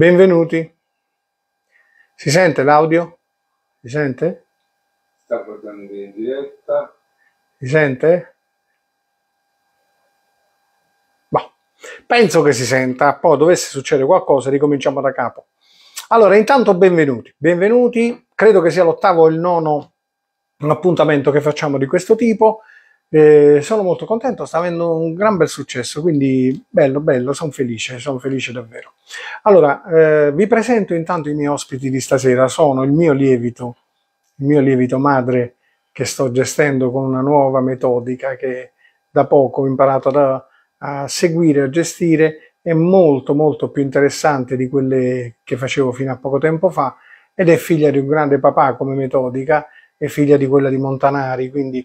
Benvenuti. Si sente l'audio? Si sente? Sta guardando in diretta. Si sente? Boh. Penso che si senta, poi dovesse succedere qualcosa ricominciamo da capo. Allora, intanto benvenuti, benvenuti, credo che sia l'ottavo o il nono appuntamento che facciamo di questo tipo. Eh, sono molto contento, sta avendo un gran bel successo, quindi bello, bello, sono felice, sono felice davvero. Allora, eh, vi presento intanto i miei ospiti di stasera, sono il mio lievito, il mio lievito madre che sto gestendo con una nuova metodica che da poco ho imparato da, a seguire, a gestire, è molto molto più interessante di quelle che facevo fino a poco tempo fa ed è figlia di un grande papà come metodica è figlia di quella di Montanari, quindi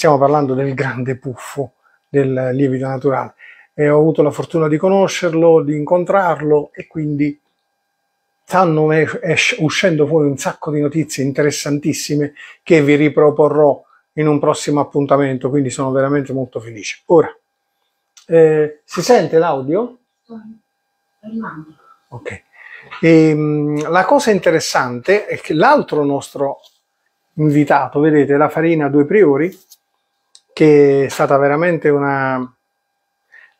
Stiamo parlando del grande puffo del lievito naturale. E ho avuto la fortuna di conoscerlo, di incontrarlo e quindi stanno uscendo fuori un sacco di notizie interessantissime che vi riproporrò in un prossimo appuntamento, quindi sono veramente molto felice. Ora, eh, si sente l'audio? Ok. E, ehm, la cosa interessante è che l'altro nostro invitato, vedete, la farina Due Priori, che è stata veramente una,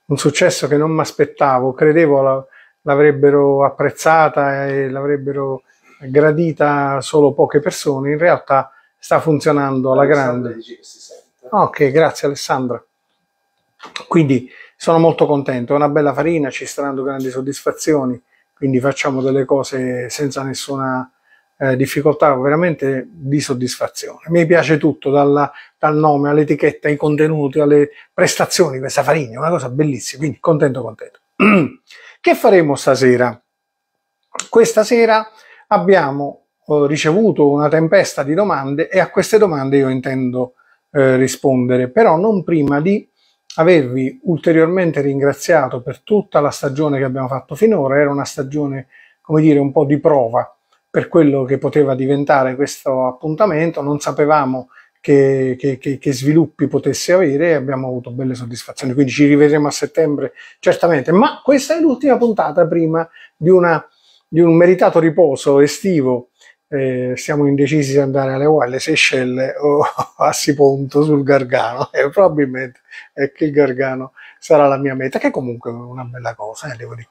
un successo che non mi aspettavo, credevo l'avrebbero apprezzata e l'avrebbero gradita solo poche persone, in realtà sta funzionando alla grande. Ok, grazie Alessandra. Quindi sono molto contento, è una bella farina, ci staranno grandi soddisfazioni, quindi facciamo delle cose senza nessuna eh, difficoltà veramente di soddisfazione. Mi piace tutto, dalla, dal nome all'etichetta, ai contenuti, alle prestazioni, questa farina, è una cosa bellissima, quindi contento, contento. che faremo stasera? Questa sera abbiamo eh, ricevuto una tempesta di domande e a queste domande io intendo eh, rispondere, però non prima di avervi ulteriormente ringraziato per tutta la stagione che abbiamo fatto finora, era una stagione, come dire, un po' di prova per quello che poteva diventare questo appuntamento, non sapevamo che, che, che, sviluppi potesse avere e abbiamo avuto belle soddisfazioni. Quindi ci rivedremo a settembre certamente, ma questa è l'ultima puntata prima di, una, di un meritato riposo estivo. Eh, siamo indecisi di andare alle, alle Seychelles o a Siponto sul Gargano e probabilmente è che il Gargano sarà la mia meta, che comunque è una bella cosa, eh, devo dire.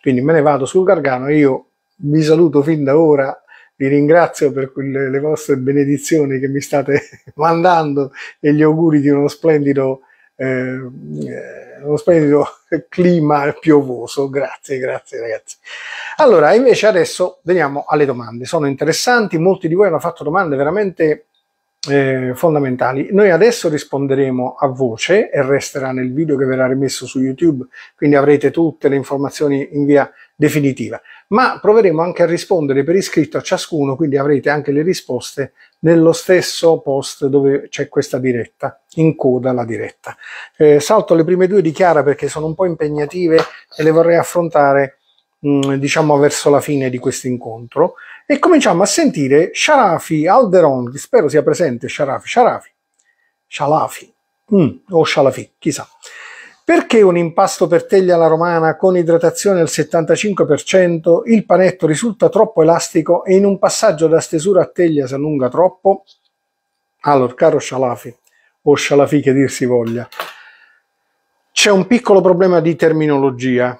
Quindi me ne vado sul Gargano io vi saluto fin da ora, vi ringrazio per quelle, le vostre benedizioni che mi state mandando e gli auguri di uno splendido, eh, uno splendido clima piovoso. Grazie, grazie ragazzi. Allora, invece adesso veniamo alle domande. Sono interessanti, molti di voi hanno fatto domande veramente eh, fondamentali. Noi adesso risponderemo a voce e resterà nel video che verrà rimesso su YouTube, quindi avrete tutte le informazioni in via definitiva, ma proveremo anche a rispondere per iscritto a ciascuno, quindi avrete anche le risposte nello stesso post dove c'è questa diretta, in coda la diretta. Eh, salto le prime due di Chiara perché sono un po' impegnative e le vorrei affrontare mh, mm, diciamo verso la fine di questo incontro e cominciamo a sentire Sharafi Alderon, spero sia presente Sharafi, Sharafi, Shalafi, mm, o Shalafi, chissà. Perché un impasto per teglia alla romana con idratazione al 75%, il panetto risulta troppo elastico e in un passaggio da stesura a teglia si allunga troppo? Allora, caro Shalafi, o Shalafi che dir si voglia, c'è un piccolo problema di terminologia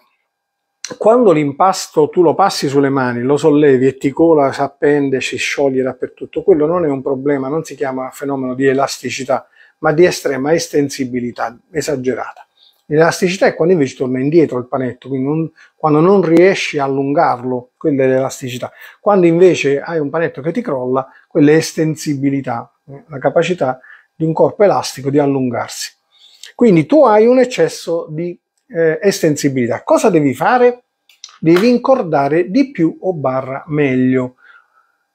quando l'impasto tu lo passi sulle mani, lo sollevi e ti cola, si appende, si scioglie dappertutto, quello non è un problema, non si chiama fenomeno di elasticità, ma di estrema estensibilità esagerata. L'elasticità è quando invece torna indietro il panetto, quindi non, quando non riesci a allungarlo, quella è l'elasticità. Quando invece hai un panetto che ti crolla, quella è estensibilità, eh, la capacità di un corpo elastico di allungarsi. Quindi tu hai un eccesso di eh, estensibilità. Cosa devi fare? Devi incordare di più o barra meglio.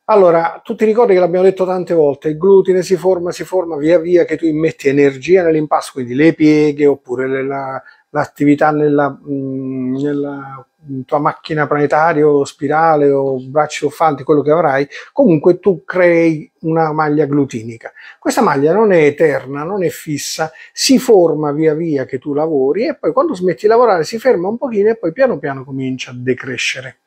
Allora, tu ti ricordi che l'abbiamo detto tante volte, il glutine si forma, si forma via via che tu immetti energia nell'impasto, quindi le pieghe oppure la, l'attività nella, mm, nella tua macchina planetaria o spirale o braccio fante, quello che avrai, comunque tu crei una maglia glutinica. Questa maglia non è eterna, non è fissa, si forma via via che tu lavori e poi quando smetti di lavorare si ferma un pochino e poi piano piano comincia a decrescere.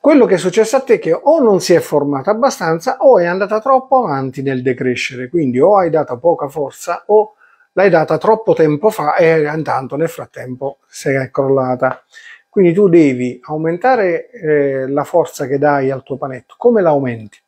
Quello che è successo a te è che o non si è formata abbastanza o è andata troppo avanti nel decrescere, quindi o hai dato poca forza o l'hai data troppo tempo fa e intanto nel frattempo si è crollata. Quindi tu devi aumentare eh, la forza che dai al tuo panetto. Come la aumenti?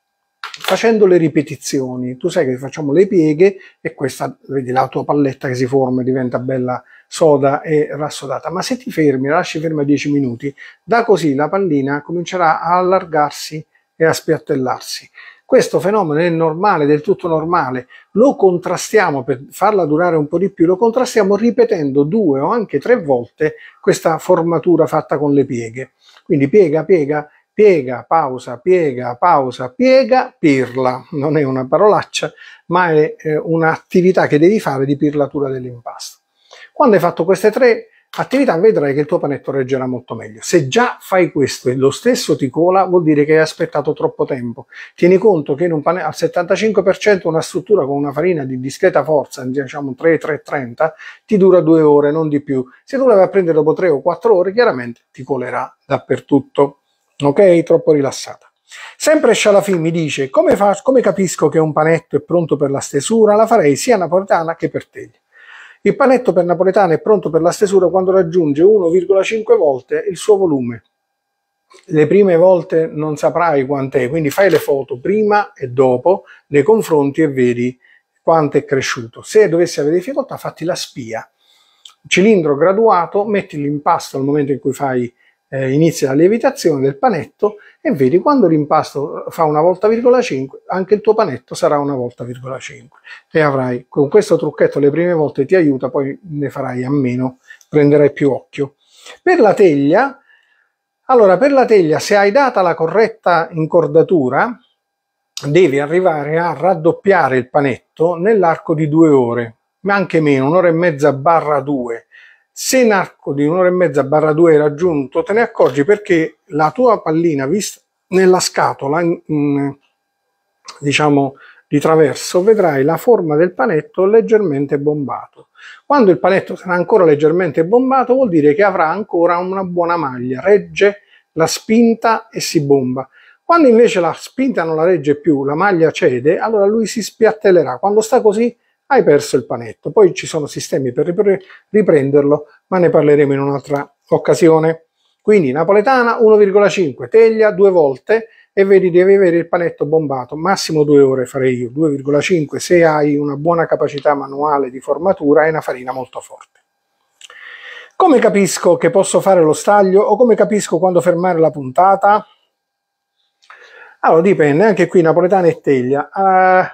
Facendo le ripetizioni. Tu sai che facciamo le pieghe e questa, vedi la tua palletta che si forma e diventa bella soda e rassodata. Ma se ti fermi, la lasci ferma 10 minuti, da così la pallina comincerà a allargarsi e a spiattellarsi questo fenomeno è normale, del tutto normale, lo contrastiamo per farla durare un po' di più, lo contrastiamo ripetendo due o anche tre volte questa formatura fatta con le pieghe. Quindi piega, piega, piega, pausa, piega, pausa, piega, pirla. Non è una parolaccia, ma è eh, un'attività che devi fare di pirlatura dell'impasto. Quando hai fatto queste tre attività vedrai che il tuo panetto reggerà molto meglio. Se già fai questo e lo stesso ti cola, vuol dire che hai aspettato troppo tempo. Tieni conto che in un panetto al 75% una struttura con una farina di discreta forza, diciamo 3-3-30, ti dura due ore, non di più. Se tu la vai a prendere dopo 3 o 4 ore, chiaramente ti colerà dappertutto. Ok? Troppo rilassata. Sempre Scialafì mi dice, come, fa, come capisco che un panetto è pronto per la stesura? La farei sia napoletana che per teglia. Il panetto per napoletano è pronto per la stesura quando raggiunge 1,5 volte il suo volume. Le prime volte non saprai quant'è, quindi fai le foto prima e dopo, le confronti e vedi quanto è cresciuto. Se dovessi avere difficoltà, fatti la spia. Cilindro graduato, metti l'impasto al momento in cui fai eh, inizia la lievitazione del panetto e vedi quando l'impasto eh, fa una volta virgola 5 anche il tuo panetto sarà una volta virgola 5 e avrai con questo trucchetto le prime volte ti aiuta poi ne farai a meno prenderai più occhio per la teglia allora per la teglia se hai data la corretta incordatura devi arrivare a raddoppiare il panetto nell'arco di due ore ma anche meno un'ora e mezza barra due se in arco di un'ora e mezza barra due hai raggiunto te ne accorgi perché la tua pallina vista nella scatola mh, diciamo di traverso vedrai la forma del panetto leggermente bombato quando il panetto sarà ancora leggermente bombato vuol dire che avrà ancora una buona maglia regge la spinta e si bomba quando invece la spinta non la regge più la maglia cede allora lui si spiattellerà quando sta così hai perso il panetto. Poi ci sono sistemi per riprenderlo, ma ne parleremo in un'altra occasione. Quindi napoletana 1,5, teglia due volte e vedi devi avere il panetto bombato, massimo due ore farei io, 2,5 se hai una buona capacità manuale di formatura e una farina molto forte. Come capisco che posso fare lo staglio o come capisco quando fermare la puntata? Allora dipende, anche qui napoletana e teglia. Eh,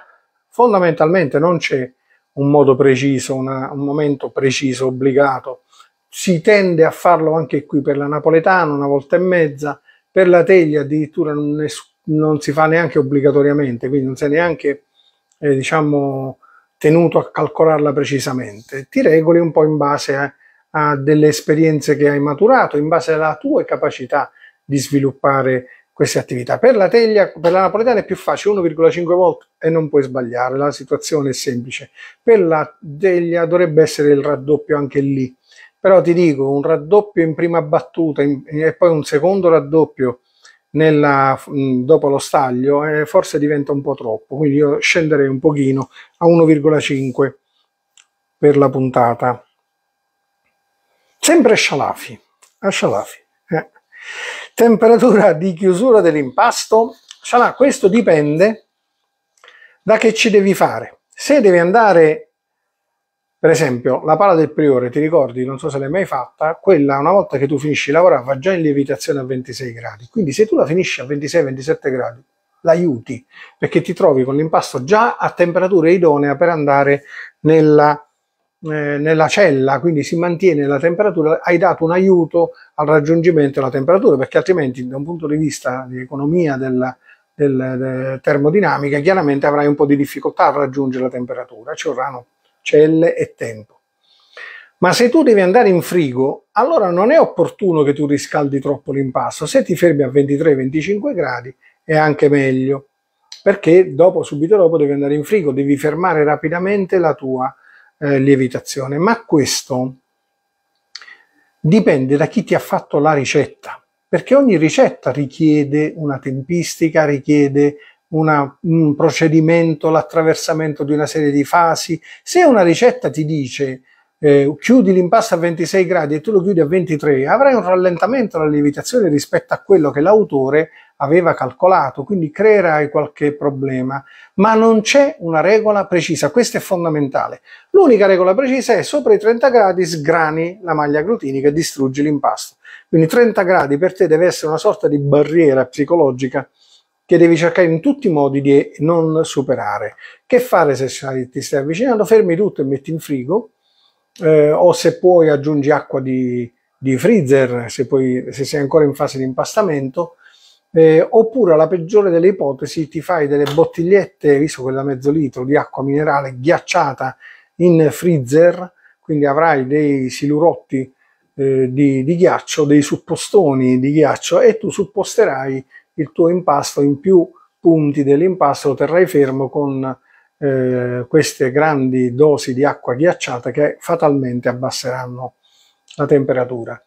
fondamentalmente non c'è un modo preciso, una, un momento preciso, obbligato. Si tende a farlo anche qui per la napoletana, una volta e mezza, per la teglia addirittura non, è, non si fa neanche obbligatoriamente, quindi non si è neanche, eh, diciamo, tenuto a calcolarla precisamente. Ti regoli un po' in base a, a delle esperienze che hai maturato, in base alla tua capacità di sviluppare queste attività. Per la teglia, per la napoletana è più facile, 1,5 volt e non puoi sbagliare, la situazione è semplice. Per la teglia dovrebbe essere il raddoppio anche lì, però ti dico, un raddoppio in prima battuta in, e poi un secondo raddoppio nella, dopo lo staglio eh, forse diventa un po' troppo, quindi io scenderei un pochino a 1,5 per la puntata. Sempre a Shalafi, a Shalafi. Eh. Temperatura di chiusura dell'impasto sarà, questo dipende da che ci devi fare. Se devi andare, per esempio, la pala del priore, ti ricordi, non so se l'hai mai fatta, quella una volta che tu finisci di lavorare va già in lievitazione a 26 gradi. Quindi se tu la finisci a 26-27 gradi, l'aiuti perché ti trovi con l'impasto già a temperatura idonea per andare nella eh, nella cella, quindi si mantiene la temperatura, hai dato un aiuto al raggiungimento della temperatura, perché altrimenti da un punto di vista di economia della, del, de, termodinamica chiaramente avrai un po' di difficoltà a raggiungere la temperatura, ci vorranno celle e tempo. Ma se tu devi andare in frigo, allora non è opportuno che tu riscaldi troppo l'impasto, se ti fermi a 23-25 gradi è anche meglio perché dopo, subito dopo devi andare in frigo, devi fermare rapidamente la tua eh, lievitazione, ma questo dipende da chi ti ha fatto la ricetta, perché ogni ricetta richiede una tempistica, richiede una, un procedimento, l'attraversamento di una serie di fasi. Se una ricetta ti dice eh, chiudi l'impasto a 26 gradi e tu lo chiudi a 23, avrai un rallentamento della lievitazione rispetto a quello che l'autore aveva calcolato, quindi creerai qualche problema, ma non c'è una regola precisa, questo è fondamentale. L'unica regola precisa è sopra i 30 gradi sgrani la maglia glutinica e distruggi l'impasto. Quindi 30 gradi per te deve essere una sorta di barriera psicologica che devi cercare in tutti i modi di non superare. Che fare se ti stai avvicinando? Fermi tutto e metti in frigo eh, o se puoi aggiungi acqua di, di freezer se, puoi, se sei ancora in fase di impastamento eh, oppure alla peggiore delle ipotesi ti fai delle bottigliette, visto quella mezzo litro di acqua minerale ghiacciata in freezer, quindi avrai dei silurotti eh, di, di, ghiaccio, dei suppostoni di ghiaccio e tu supposterai il tuo impasto in più punti dell'impasto, lo terrai fermo con eh, queste grandi dosi di acqua ghiacciata che fatalmente abbasseranno la temperatura.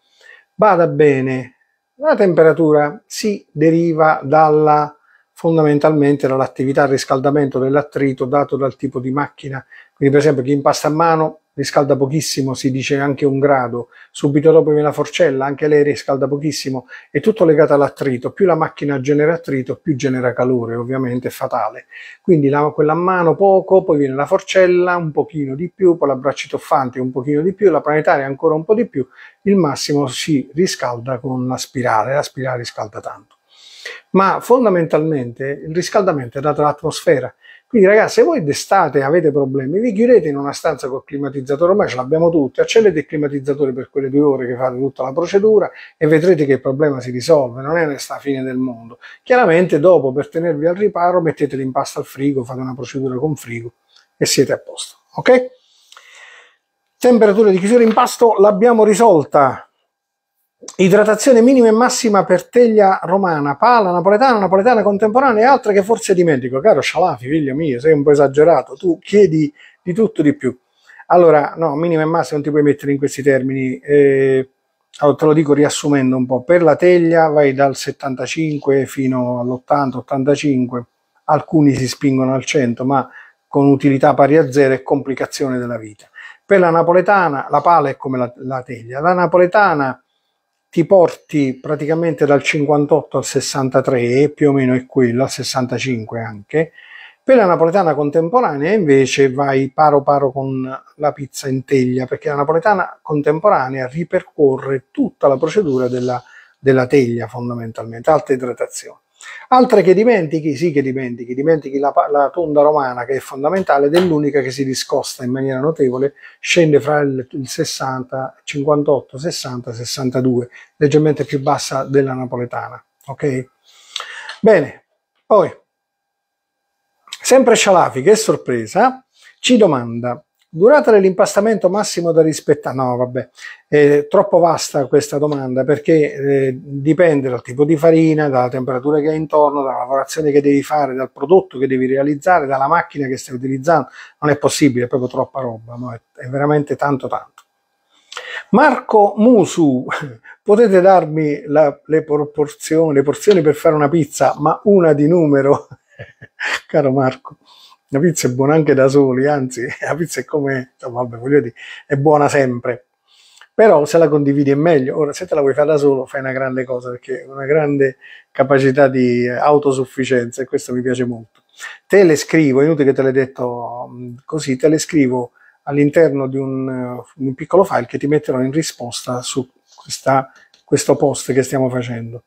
Bada bene la temperatura si deriva dalla fondamentalmente era l'attività al riscaldamento dell'attrito dato dal tipo di macchina. Quindi per esempio chi impasta a mano riscalda pochissimo, si dice anche un grado, subito dopo viene la forcella, anche lei riscalda pochissimo, è tutto legato all'attrito, più la macchina genera attrito, più genera calore, ovviamente è fatale. Quindi la, quella a mano poco, poi viene la forcella, un pochino di più, poi la braccia toffante un pochino di più, la planetaria ancora un po' di più, il massimo si riscalda con la spirale, la spirale riscalda tanto ma fondamentalmente il riscaldamento è dato dall'atmosfera. Quindi ragazzi, se voi d'estate avete problemi, vi chiudete in una stanza col climatizzatore, ormai ce l'abbiamo tutti, accendete il climatizzatore per quelle due ore che fate tutta la procedura e vedrete che il problema si risolve, non è la fine del mondo. Chiaramente dopo, per tenervi al riparo, mettete l'impasto al frigo, fate una procedura con frigo e siete a posto, ok? Temperatura di chiusura impasto l'abbiamo risolta, Idratazione minima e massima per teglia romana, pala, napoletana, napoletana contemporanea e altre che forse dimentico. Caro Scialafi, figlio mio, sei un po' esagerato, tu chiedi di tutto di più. Allora, no, minima e massima non ti puoi mettere in questi termini. Eh, te lo dico riassumendo un po'. Per la teglia vai dal 75 fino all'80-85, alcuni si spingono al 100, ma con utilità pari a zero e complicazione della vita. Per la napoletana, la pala è come la, la teglia. La napoletana ti porti praticamente dal 58 al 63, più o meno è quello, al 65 anche. Per la napoletana contemporanea invece vai paro paro con la pizza in teglia, perché la napoletana contemporanea ripercorre tutta la procedura della, della teglia fondamentalmente, alta idratazione. Altre che dimentichi, sì che dimentichi, dimentichi la, la tonda romana che è fondamentale ed è l'unica che si discosta in maniera notevole, scende fra il, il 60, 58, 60, 62, leggermente più bassa della napoletana, ok? Bene, poi, sempre Scialafi, che sorpresa, ci domanda Durata dell'impastamento massimo da rispettare? No, vabbè, è troppo vasta questa domanda perché eh, dipende dal tipo di farina, dalla temperatura che hai intorno, dalla lavorazione che devi fare, dal prodotto che devi realizzare, dalla macchina che stai utilizzando. Non è possibile, è proprio troppa roba, no? è, è veramente tanto tanto. Marco Musu, potete darmi la, le, proporzioni, le porzioni per fare una pizza, ma una di numero? Caro Marco la pizza è buona anche da soli, anzi, la pizza è come, vabbè, voglio dire, è buona sempre. Però se la condividi è meglio. Ora, se te la vuoi fare da solo, fai una grande cosa, perché una grande capacità di autosufficienza, e questo mi piace molto. Te le scrivo, è inutile che te l'hai detto mm, così, te le scrivo all'interno di un, eh, un piccolo file che ti metterò in risposta su questa, questo post che stiamo facendo.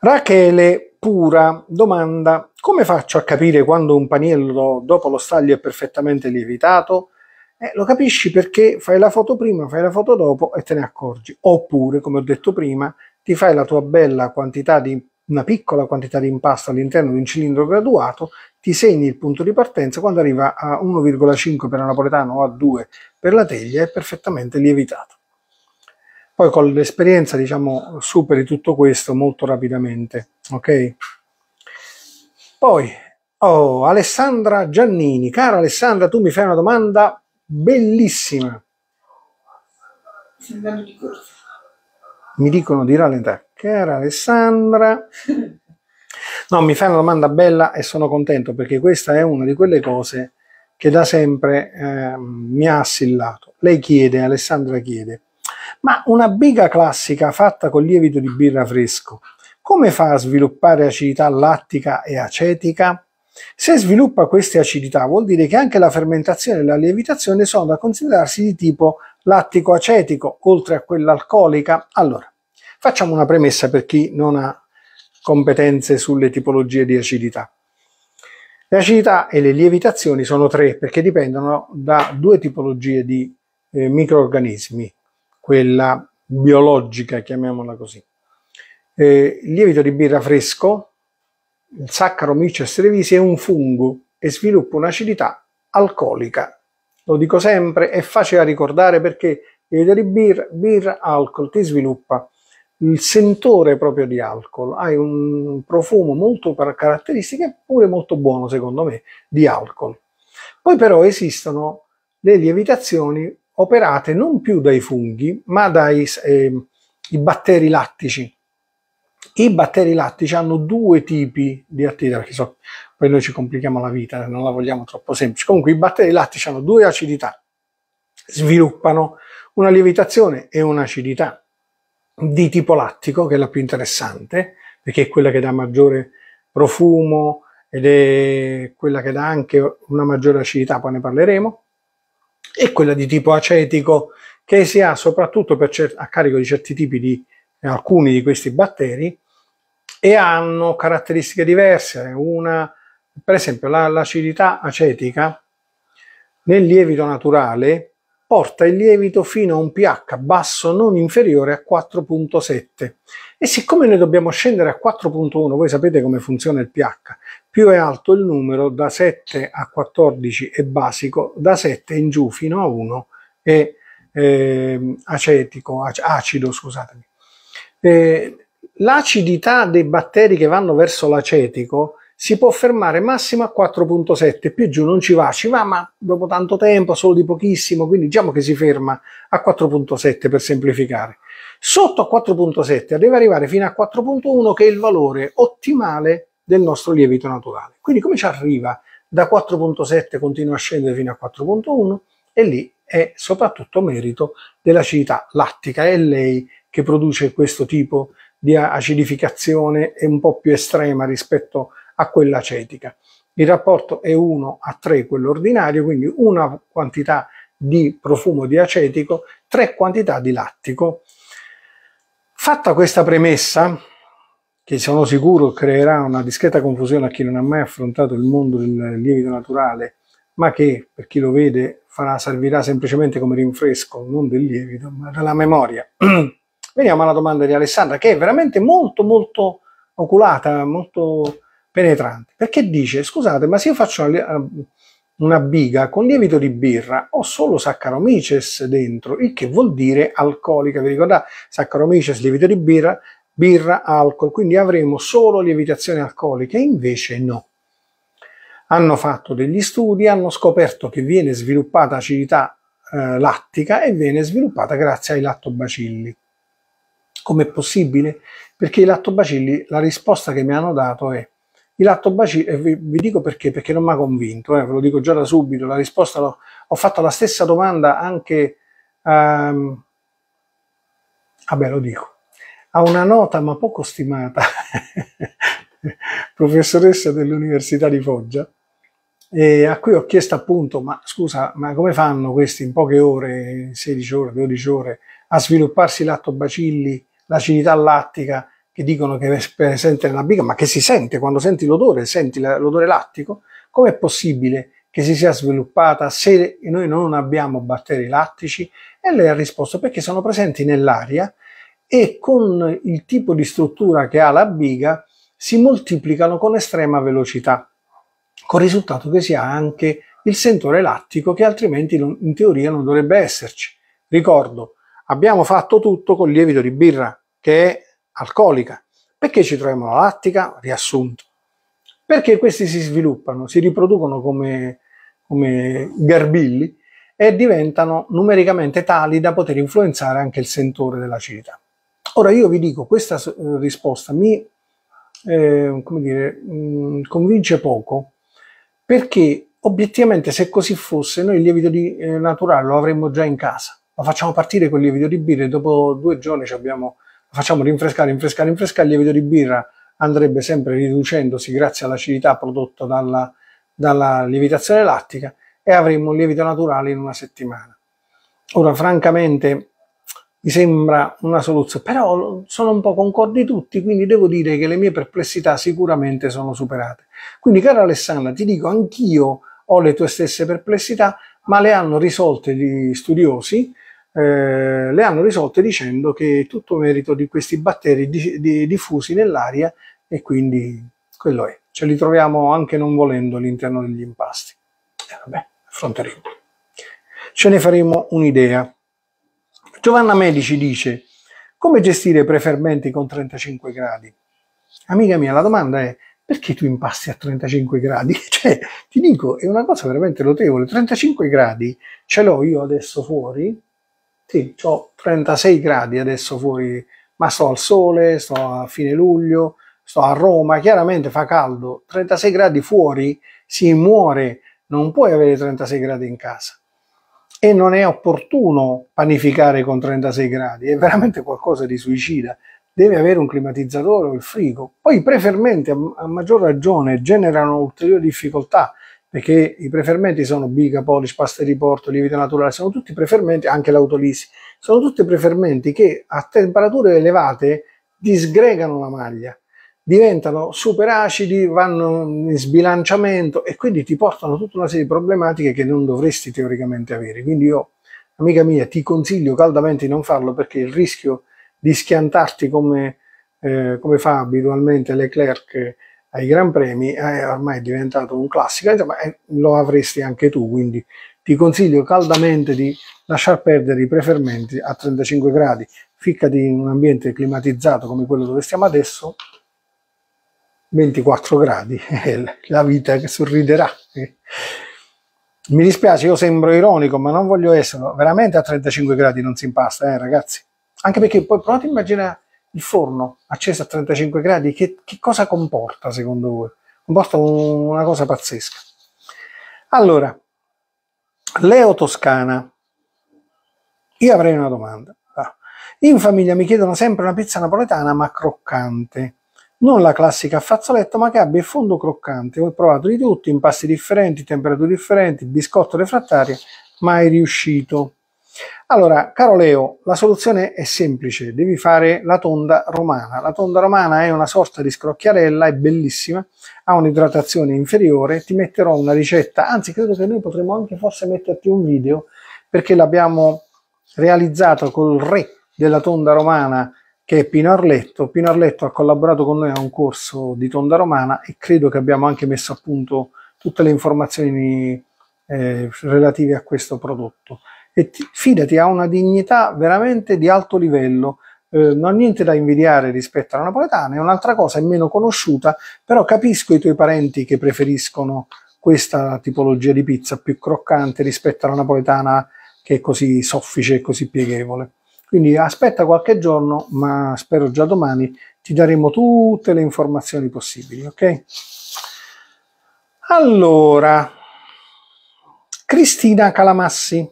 Rachele pura domanda come faccio a capire quando un paniello dopo lo staglio è perfettamente lievitato? Eh, lo capisci perché fai la foto prima, fai la foto dopo e te ne accorgi. Oppure, come ho detto prima, ti fai la tua bella quantità di una piccola quantità di impasto all'interno di un cilindro graduato, ti segni il punto di partenza, quando arriva a 1,5 per la napoletana o a 2 per la teglia è perfettamente lievitato. Poi con l'esperienza, diciamo, superi tutto questo molto rapidamente, ok? Poi, oh, Alessandra Giannini. Cara Alessandra, tu mi fai una domanda bellissima. Mi dicono di rallentare. Cara Alessandra... No, mi fai una domanda bella e sono contento perché questa è una di quelle cose che da sempre eh, mi ha assillato. Lei chiede, Alessandra chiede, ma una biga classica fatta con lievito di birra fresco, come fa a sviluppare acidità lattica e acetica? Se sviluppa queste acidità vuol dire che anche la fermentazione e la lievitazione sono da considerarsi di tipo lattico-acetico, oltre a quella alcolica. Allora, facciamo una premessa per chi non ha competenze sulle tipologie di acidità. Le acidità e le lievitazioni sono tre perché dipendono da due tipologie di eh, microorganismi, quella biologica, chiamiamola così. Eh, lievito di birra fresco, il saccaro Myces revisi è un fungo e sviluppa un'acidità alcolica. Lo dico sempre, è facile da ricordare perché lievito di birra, birra, alcol, ti sviluppa il sentore proprio di alcol, hai un profumo molto caratteristico eppure molto buono secondo me di alcol. Poi però esistono le lievitazioni operate non più dai funghi, ma dai eh, batteri lattici. I batteri lattici hanno due tipi di attività, perché so, poi noi ci complichiamo la vita, non la vogliamo troppo semplice. Comunque i batteri lattici hanno due acidità, sviluppano una lievitazione e un'acidità di tipo lattico, che è la più interessante, perché è quella che dà maggiore profumo ed è quella che dà anche una maggiore acidità, poi ne parleremo e quella di tipo acetico che si ha soprattutto cer- a carico di certi tipi di eh, alcuni di questi batteri e hanno caratteristiche diverse. Una, per esempio, la, l'acidità acetica nel lievito naturale porta il lievito fino a un pH basso non inferiore a 4.7 e siccome noi dobbiamo scendere a 4.1, voi sapete come funziona il pH, più è alto il numero da 7 a 14 è basico, da 7 in giù fino a 1 è eh, acetico, acido, scusatemi. Eh, l'acidità dei batteri che vanno verso l'acetico si può fermare massimo a 4.7, più giù non ci va, ci va ma dopo tanto tempo, solo di pochissimo, quindi diciamo che si ferma a 4.7 per semplificare. Sotto a 4.7 deve arrivare fino a 4.1 che è il valore ottimale del nostro lievito naturale. Quindi come ci arriva? Da 4.7 continua a scendere fino a 4.1 e lì è soprattutto merito dell'acidità lattica, è lei che produce questo tipo di acidificazione è un po' più estrema rispetto a quella acetica. Il rapporto è 1 a 3 quello ordinario, quindi una quantità di profumo di acetico, tre quantità di lattico. Fatta questa premessa, che sono sicuro creerà una discreta confusione a chi non ha mai affrontato il mondo del lievito naturale, ma che per chi lo vede farà, servirà semplicemente come rinfresco non del lievito, ma della memoria. Veniamo alla domanda di Alessandra, che è veramente molto, molto oculata, molto penetrante, perché dice, scusate, ma se io faccio una ehm, biga con lievito di birra ho solo Saccharomyces dentro, il che vuol dire alcolica, vi ricordate? Saccharomyces, lievito di birra, birra, alcol, quindi avremo solo lievitazione alcolica, invece no. Hanno fatto degli studi, hanno scoperto che viene sviluppata acidità eh, lattica e viene sviluppata grazie ai lattobacilli. Com'è possibile? Perché i lattobacilli, la risposta che mi hanno dato è i lattobacilli, vi, vi dico perché, perché non mi ha convinto, eh, ve lo dico già da subito, la risposta l'ho, ho fatto la stessa domanda anche, ehm, vabbè lo dico, a una nota ma poco stimata professoressa dell'Università di Foggia, a cui ho chiesto appunto, ma scusa, ma come fanno questi in poche ore, 16 ore, 12 ore, a svilupparsi l'attobacilli, l'acidità lattica, che dicono che è presente nella bica, ma che si sente quando senti l'odore, senti l'odore lattico, com'è possibile che si sia sviluppata se noi non abbiamo batteri lattici? E lei ha risposto perché sono presenti nell'aria e con il tipo di struttura che ha la biga si moltiplicano con estrema velocità, con il risultato che si ha anche il sentore lattico che altrimenti non, in teoria non dovrebbe esserci. Ricordo, abbiamo fatto tutto con lievito di birra che è alcolica. Perché ci troviamo la lattica? Riassunto. Perché questi si sviluppano, si riproducono come, come garbilli e diventano numericamente tali da poter influenzare anche il sentore dell'acidità. Ora io vi dico, questa eh, risposta mi eh, dire, mh, mm, convince poco, perché obiettivamente se così fosse noi il lievito di, eh, naturale lo avremmo già in casa, lo facciamo partire col lievito di birra e dopo due giorni abbiamo, lo facciamo rinfrescare, rinfrescare, rinfrescare, il lievito di birra andrebbe sempre riducendosi grazie all'acidità prodotta dalla, dalla lievitazione lattica e avremmo un lievito naturale in una settimana. Ora, francamente, mi sembra una soluzione, però sono un po' concordi tutti, quindi devo dire che le mie perplessità sicuramente sono superate. Quindi cara Alessandra, ti dico anch'io ho le tue stesse perplessità, ma le hanno risolte gli studiosi, eh, le hanno risolte dicendo che è tutto merito di questi batteri di, di, diffusi nell'aria e quindi quello è. Ce li troviamo anche non volendo all'interno degli impasti. E eh, vabbè, affronteremo. Ce ne faremo un'idea. Giovanna Medici dice, come gestire prefermenti con 35 gradi? Amica mia, la domanda è, perché tu impasti a 35 gradi? Cioè, ti dico, è una cosa veramente notevole. 35 gradi ce l'ho io adesso fuori, sì, ho 36 gradi adesso fuori, ma sto al sole, sto a fine luglio, sto a Roma, chiaramente fa caldo, 36 gradi fuori si muore, non puoi avere 36 gradi in casa e non è opportuno panificare con 36 gradi, è veramente qualcosa di suicida. Deve avere un climatizzatore o il frigo. Poi i prefermenti a, maggior ragione generano ulteriori difficoltà perché i prefermenti sono biga, polish, pasta di porto, lievito naturale, sono tutti prefermenti, anche l'autolisi, sono tutti prefermenti che a temperature elevate disgregano la maglia diventano super acidi, vanno in sbilanciamento e quindi ti portano tutta una serie di problematiche che non dovresti teoricamente avere. Quindi io, amica mia, ti consiglio caldamente di non farlo perché il rischio di schiantarti come, eh, come fa abitualmente Leclerc ai Gran Premi è ormai diventato un classico, insomma eh, lo avresti anche tu, quindi ti consiglio caldamente di lasciar perdere i prefermenti a 35 gradi, ficcati in un ambiente climatizzato come quello dove stiamo adesso 24 gradi, la vita che sorriderà. Mi dispiace, io sembro ironico, ma non voglio esserlo. Veramente a 35 gradi non si impasta, eh, ragazzi. Anche perché poi provate a immaginare il forno acceso a 35 gradi, che, che cosa comporta secondo voi? Comporta un, una cosa pazzesca. Allora, Leo Toscana, io avrei una domanda. Ah, in famiglia mi chiedono sempre una pizza napoletana ma croccante non la classica fazzoletto, ma che abbia il fondo croccante. Ho provato di tutto, impasti differenti, temperature differenti, biscotto refrattario, mai riuscito. Allora, caro Leo, la soluzione è semplice, devi fare la tonda romana. La tonda romana è una sorta di scrocchiarella, è bellissima, ha un'idratazione inferiore, ti metterò una ricetta, anzi credo che noi potremmo anche forse metterti un video, perché l'abbiamo realizzato col re della tonda romana che è Pino Arletto. Pino Arletto ha collaborato con noi a un corso di Tonda Romana e credo che abbiamo anche messo a punto tutte le informazioni eh, relative a questo prodotto. E ti, fidati, ha una dignità veramente di alto livello, eh, non ha niente da invidiare rispetto alla napoletana, è un'altra cosa, è meno conosciuta, però capisco i tuoi parenti che preferiscono questa tipologia di pizza più croccante rispetto alla napoletana che è così soffice e così pieghevole. Quindi aspetta qualche giorno, ma spero già domani, ti daremo tutte le informazioni possibili, ok? Allora, Cristina Calamassi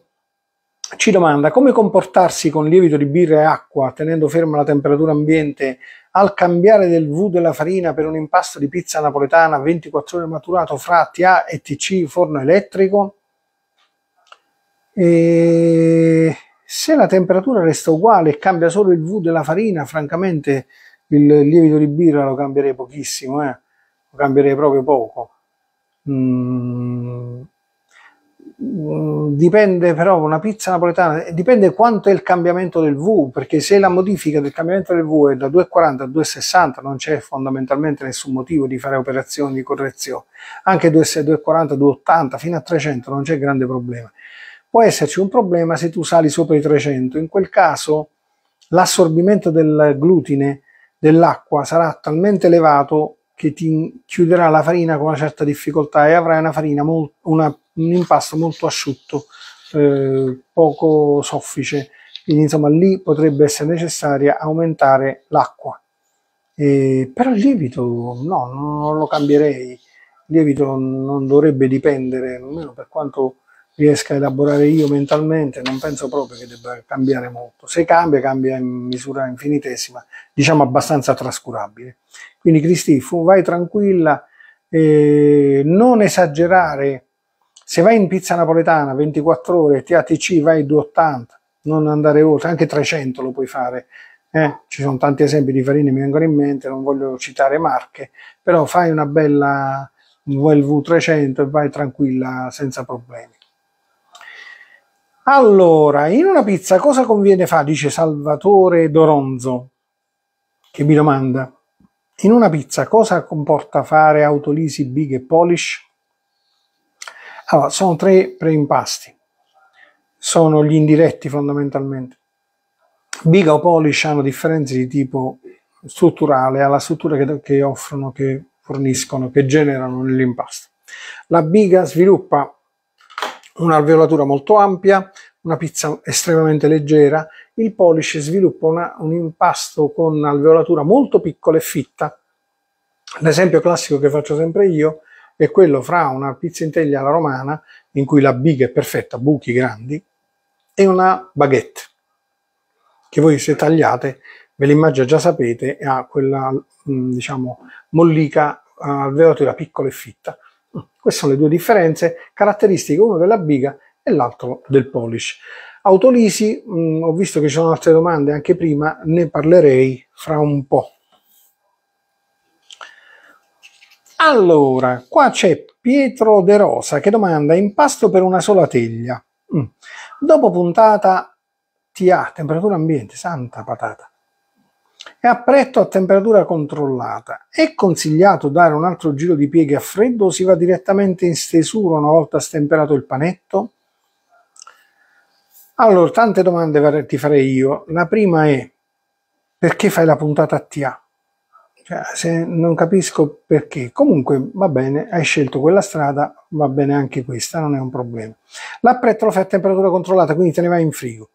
ci domanda come comportarsi con lievito di birra e acqua tenendo ferma la temperatura ambiente al cambiare del V della farina per un impasto di pizza napoletana 24 ore maturato fra TA e TC forno elettrico. E se la temperatura resta uguale e cambia solo il V della farina, francamente il lievito di birra lo cambierei pochissimo, eh? lo cambierei proprio poco. Mm, dipende però una pizza napoletana eh, dipende quanto è il cambiamento del V perché se la modifica del cambiamento del V è da 2,40 a 2,60 non c'è fondamentalmente nessun motivo di fare operazioni di correzione anche 2,40 2,80 fino a 300 non c'è grande problema può esserci un problema se tu sali sopra i 300. In quel caso l'assorbimento del glutine dell'acqua sarà talmente elevato che ti chiuderà la farina con una certa difficoltà e avrai una farina molto, una, un impasto molto asciutto, eh, poco soffice. Quindi insomma lì potrebbe essere necessaria aumentare l'acqua. Eh, però il lievito no, non lo cambierei. Il lievito non dovrebbe dipendere, almeno per quanto riesca a elaborare io mentalmente, non penso proprio che debba cambiare molto. Se cambia, cambia in misura infinitesima, diciamo abbastanza trascurabile. Quindi Cristi, vai tranquilla, eh, non esagerare. Se vai in pizza napoletana 24 ore, TATC vai 280, non andare oltre, anche 300 lo puoi fare. Eh, ci sono tanti esempi di farine mi vengono in mente, non voglio citare marche, però fai una bella VLV 300 e vai tranquilla senza problemi. Allora, in una pizza cosa conviene fare? Dice Salvatore Doronzo, che mi domanda. In una pizza cosa comporta fare autolisi, big e polish? Allora, sono tre preimpasti. Sono gli indiretti fondamentalmente. Big o polish hanno differenze di tipo strutturale alla struttura che, che offrono, che forniscono, che generano nell'impasto. La biga sviluppa un'alveolatura molto ampia, una pizza estremamente leggera, il polish sviluppa una, un impasto con alveolatura molto piccola e fitta. L'esempio classico che faccio sempre io è quello fra una pizza in teglia alla romana, in cui la biga è perfetta, buchi grandi, e una baguette, che voi se tagliate, ve l'immagine già sapete, ha quella, mm, diciamo, mollica alveolatura piccola e fitta. Queste sono le due differenze caratteristiche, uno della biga e l'altro del polish. Autolisi, mh, mm, ho visto che ci sono altre domande anche prima, ne parlerei fra un po'. Allora, qua c'è Pietro De Rosa che domanda impasto per una sola teglia. Mm. Dopo puntata TA, temperatura ambiente, santa patata e a a temperatura controllata. È consigliato dare un altro giro di pieghe a freddo o si va direttamente in stesura una volta stemperato il panetto? Allora, tante domande ti farei io. La prima è perché fai la puntata a TA? Cioè, se non capisco perché. Comunque, va bene, hai scelto quella strada, va bene anche questa, non è un problema. L'appretto lo fai a temperatura controllata, quindi te ne vai in frigo.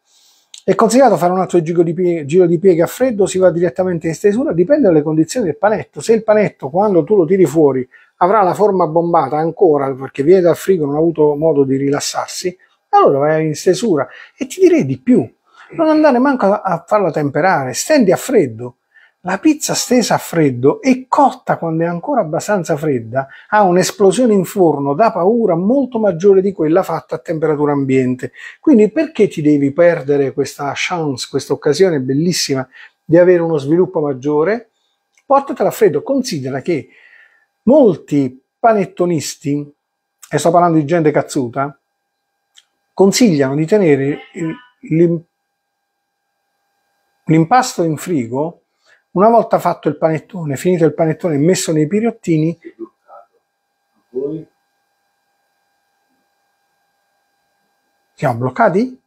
È consigliato fare un altro giro di, piega, giro di piega a freddo, si va direttamente in stesura, dipende dalle condizioni del panetto. Se il panetto, quando tu lo tiri fuori, avrà la forma bombata ancora perché viene dal frigo, e non ha avuto modo di rilassarsi, allora vai in stesura. E ti direi di più, non andare manco a farla temperare, stendi a freddo, la pizza stesa a freddo e cotta quando è ancora abbastanza fredda ha un'esplosione in forno da paura molto maggiore di quella fatta a temperatura ambiente. Quindi perché ti devi perdere questa chance, questa occasione bellissima di avere uno sviluppo maggiore? Portatela a freddo. Considera che molti panettonisti, e sto parlando di gente cazzuta, consigliano di tenere l'impasto in frigo una volta fatto il panettone, finito il panettone e messo nei piriottini, siamo bloccati?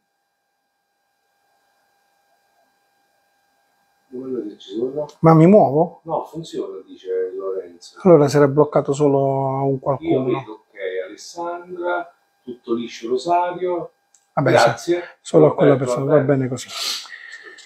Ma mi muovo? No, funziona, dice Lorenzo. Allora sarà bloccato solo un qualcuno. Vedo, ok, Alessandra, tutto liscio Rosario. Vabbè, Grazie. Sì, solo a quella persona, va bene così.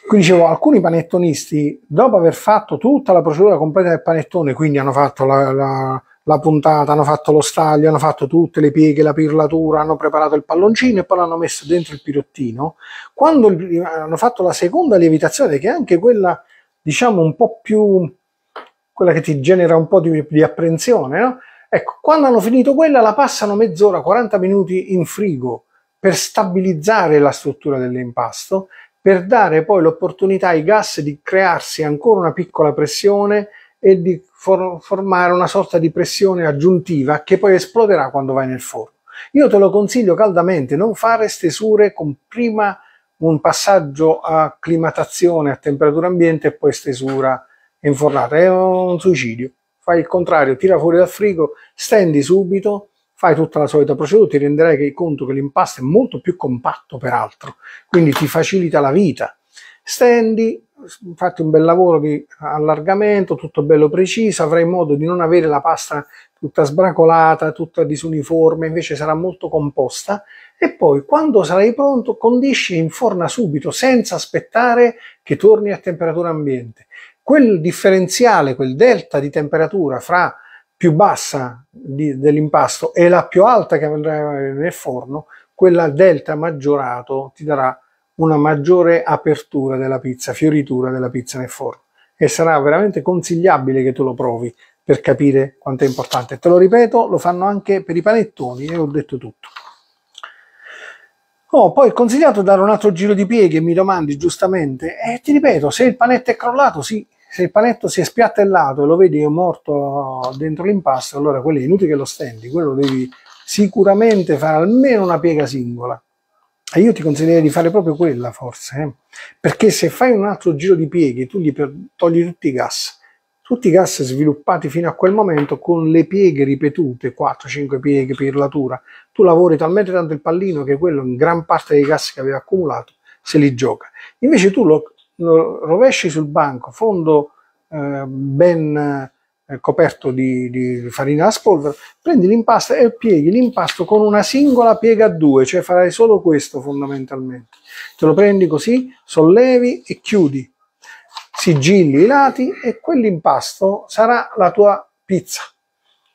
Quindi dicevo, alcuni panettonisti, dopo aver fatto tutta la procedura completa del panettone, quindi hanno fatto la, la, la, puntata, hanno fatto lo staglio, hanno fatto tutte le pieghe, la pirlatura, hanno preparato il palloncino e poi l'hanno messo dentro il pirottino, quando hanno fatto la seconda lievitazione, che è anche quella, diciamo, un po' più... quella che ti genera un po' di, di apprensione, no? Ecco, quando hanno finito quella la passano mezz'ora, 40 minuti in frigo per stabilizzare la struttura dell'impasto per dare poi l'opportunità ai gas di crearsi ancora una piccola pressione e di for formare una sorta di pressione aggiuntiva che poi esploderà quando vai nel forno. Io te lo consiglio caldamente, non fare stesure con prima un passaggio a climatazione a temperatura ambiente e poi stesura infornata, è un suicidio. Fai il contrario, tira fuori dal frigo, stendi subito, fai tutta la solita procedura, ti renderai conto che l'impasto è molto più compatto peraltro, quindi ti facilita la vita. Stendi, fatti un bel lavoro di allargamento, tutto bello preciso, avrai modo di non avere la pasta tutta sbracolata, tutta disuniforme, invece sarà molto composta e poi quando sarai pronto condisci e inforna subito senza aspettare che torni a temperatura ambiente. Quel differenziale, quel delta di temperatura fra più bassa dell'impasto e la più alta che andrà nel forno, quella delta maggiorato ti darà una maggiore apertura della pizza, fioritura della pizza nel forno e sarà veramente consigliabile che tu lo provi per capire quanto è importante. Te lo ripeto, lo fanno anche per i panettoni e eh, ho detto tutto. Oh, poi consigliato dare un altro giro di pieghe, mi domandi giustamente, e eh, ti ripeto, se il panetto è crollato, sì, se il paletto si è spiattellato e lo vedi morto dentro l'impasto, allora quello è inutile che lo stendi, quello devi sicuramente fare almeno una piega singola. E io ti consiglierei di fare proprio quella forse, eh? perché se fai un altro giro di pieghe tu gli togli tutti i gas, tutti i gas sviluppati fino a quel momento con le pieghe ripetute, 4-5 pieghe per latura, tu lavori talmente tanto il pallino che quello in gran parte dei gas che aveva accumulato se li gioca. Invece tu lo rovesci sul banco, fondo eh, ben eh, coperto di, di, farina da spolvere, prendi l'impasto e pieghi l'impasto con una singola piega a due, cioè farai solo questo fondamentalmente. Te lo prendi così, sollevi e chiudi, sigilli i lati e quell'impasto sarà la tua pizza.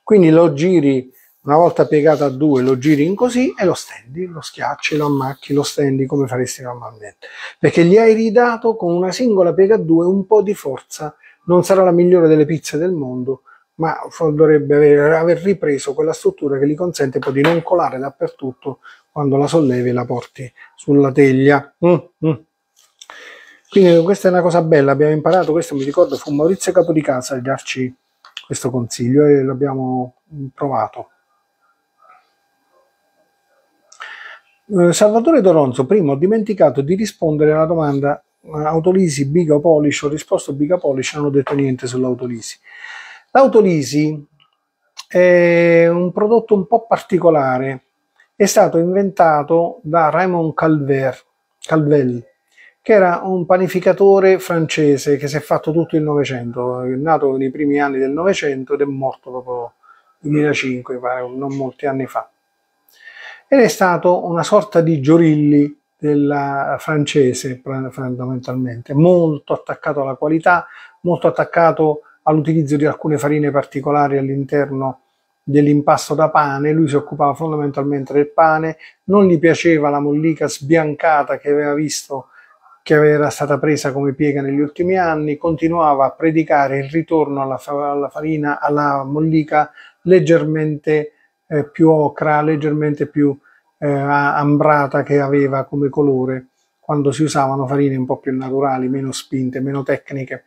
Quindi lo giri una volta piegato a due lo giri in così e lo stendi, lo schiacci, lo ammacchi, lo stendi come faresti normalmente. Perché gli hai ridato con una singola piega a due un po' di forza. Non sarà la migliore delle pizze del mondo, ma dovrebbe aver, aver ripreso quella struttura che gli consente poi di non colare dappertutto quando la sollevi e la porti sulla teglia. Mm, mm. Quindi questa è una cosa bella, abbiamo imparato, questo mi ricordo fu Maurizio Capodicasa a darci questo consiglio e l'abbiamo provato. Eh, Salvatore Doronzo, primo, ho dimenticato di rispondere alla domanda eh, Autolisi, Biga Polish, ho risposto Biga Polish, non ho detto niente sull'Autolisi. L'Autolisi è un prodotto un po' particolare, è stato inventato da Raymond Calver, Calvel, che era un panificatore francese che si è fatto tutto il Novecento, è nato nei primi anni del Novecento ed è morto dopo nel 2005, pare, non molti anni fa ed è stato una sorta di Giorilli della francese fondamentalmente, molto attaccato alla qualità, molto attaccato all'utilizzo di alcune farine particolari all'interno dell'impasto da pane, lui si occupava fondamentalmente del pane, non gli piaceva la mollica sbiancata che aveva visto che era stata presa come piega negli ultimi anni, continuava a predicare il ritorno alla, alla farina, alla mollica leggermente eh, più ocra, leggermente più eh, ambrata che aveva come colore quando si usavano farine un po' più naturali, meno spinte, meno tecniche.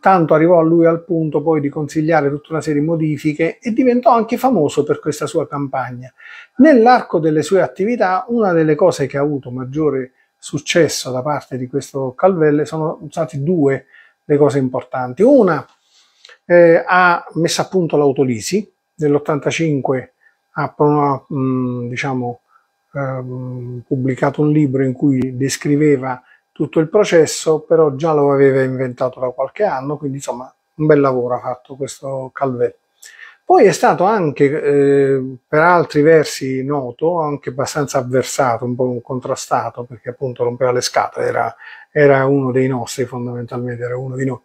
Tanto arrivò a lui al punto poi di consigliare tutta una serie di modifiche e diventò anche famoso per questa sua campagna. Nell'arco delle sue attività, una delle cose che ha avuto maggiore successo da parte di questo Calvelle sono state due le cose importanti. Una eh, ha messo a punto l'autolisi, nell'85 ha, mh, mm, diciamo, Ehm, pubblicato un libro in cui descriveva tutto il processo, però già lo aveva inventato da qualche anno, quindi insomma un bel lavoro ha fatto questo Calvet. Poi è stato anche eh, per altri versi noto, anche abbastanza avversato, un po' contrastato, perché appunto rompeva le scatole, era, era uno dei nostri fondamentalmente, era uno di noi.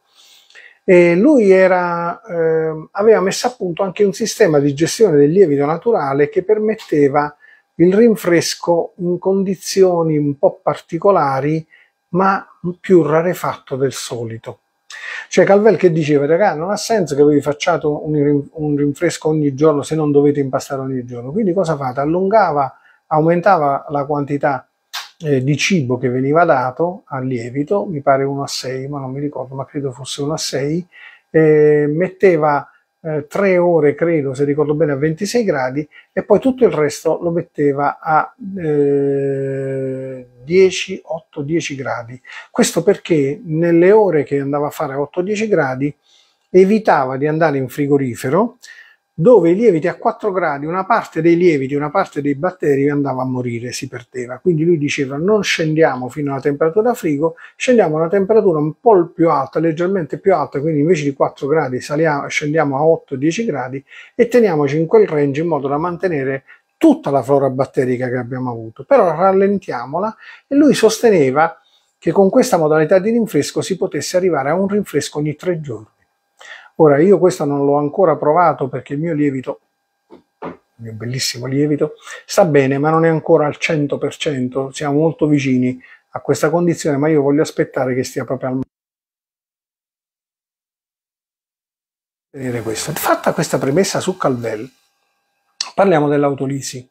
E lui era, eh, aveva messo a punto anche un sistema di gestione del lievito naturale che permetteva il rinfresco in condizioni un po' particolari ma più rarefatto del solito. Cioè Calvel che diceva, raga, non ha senso che voi facciate un, rinfresco ogni giorno se non dovete impastare ogni giorno. Quindi cosa fate? Allungava, aumentava la quantità eh, di cibo che veniva dato al lievito, mi pare 1 a 6, ma non mi ricordo, ma credo fosse 1 a 6, eh, metteva eh, tre ore, credo, se ricordo bene, a 26 gradi e poi tutto il resto lo metteva a eh, 10, 8, 10 gradi. Questo perché nelle ore che andava a fare a 8, 10 gradi evitava di andare in frigorifero dove i lieviti a 4 gradi, una parte dei lieviti, una parte dei batteri andava a morire, si perdeva. Quindi lui diceva non scendiamo fino alla temperatura frigo, scendiamo a una temperatura un po' più alta, leggermente più alta, quindi invece di 4 gradi saliamo, scendiamo a 8-10 gradi e teniamoci in quel range in modo da mantenere tutta la flora batterica che abbiamo avuto, però rallentiamola e lui sosteneva che con questa modalità di rinfresco si potesse arrivare a un rinfresco ogni 3 giorni. Ora io questo non l'ho ancora provato perché il mio lievito, il mio bellissimo lievito, sta bene ma non è ancora al 100%, siamo molto vicini a questa condizione ma io voglio aspettare che stia proprio al vedere questo. Fatta questa premessa su Calvel, parliamo dell'autolisi.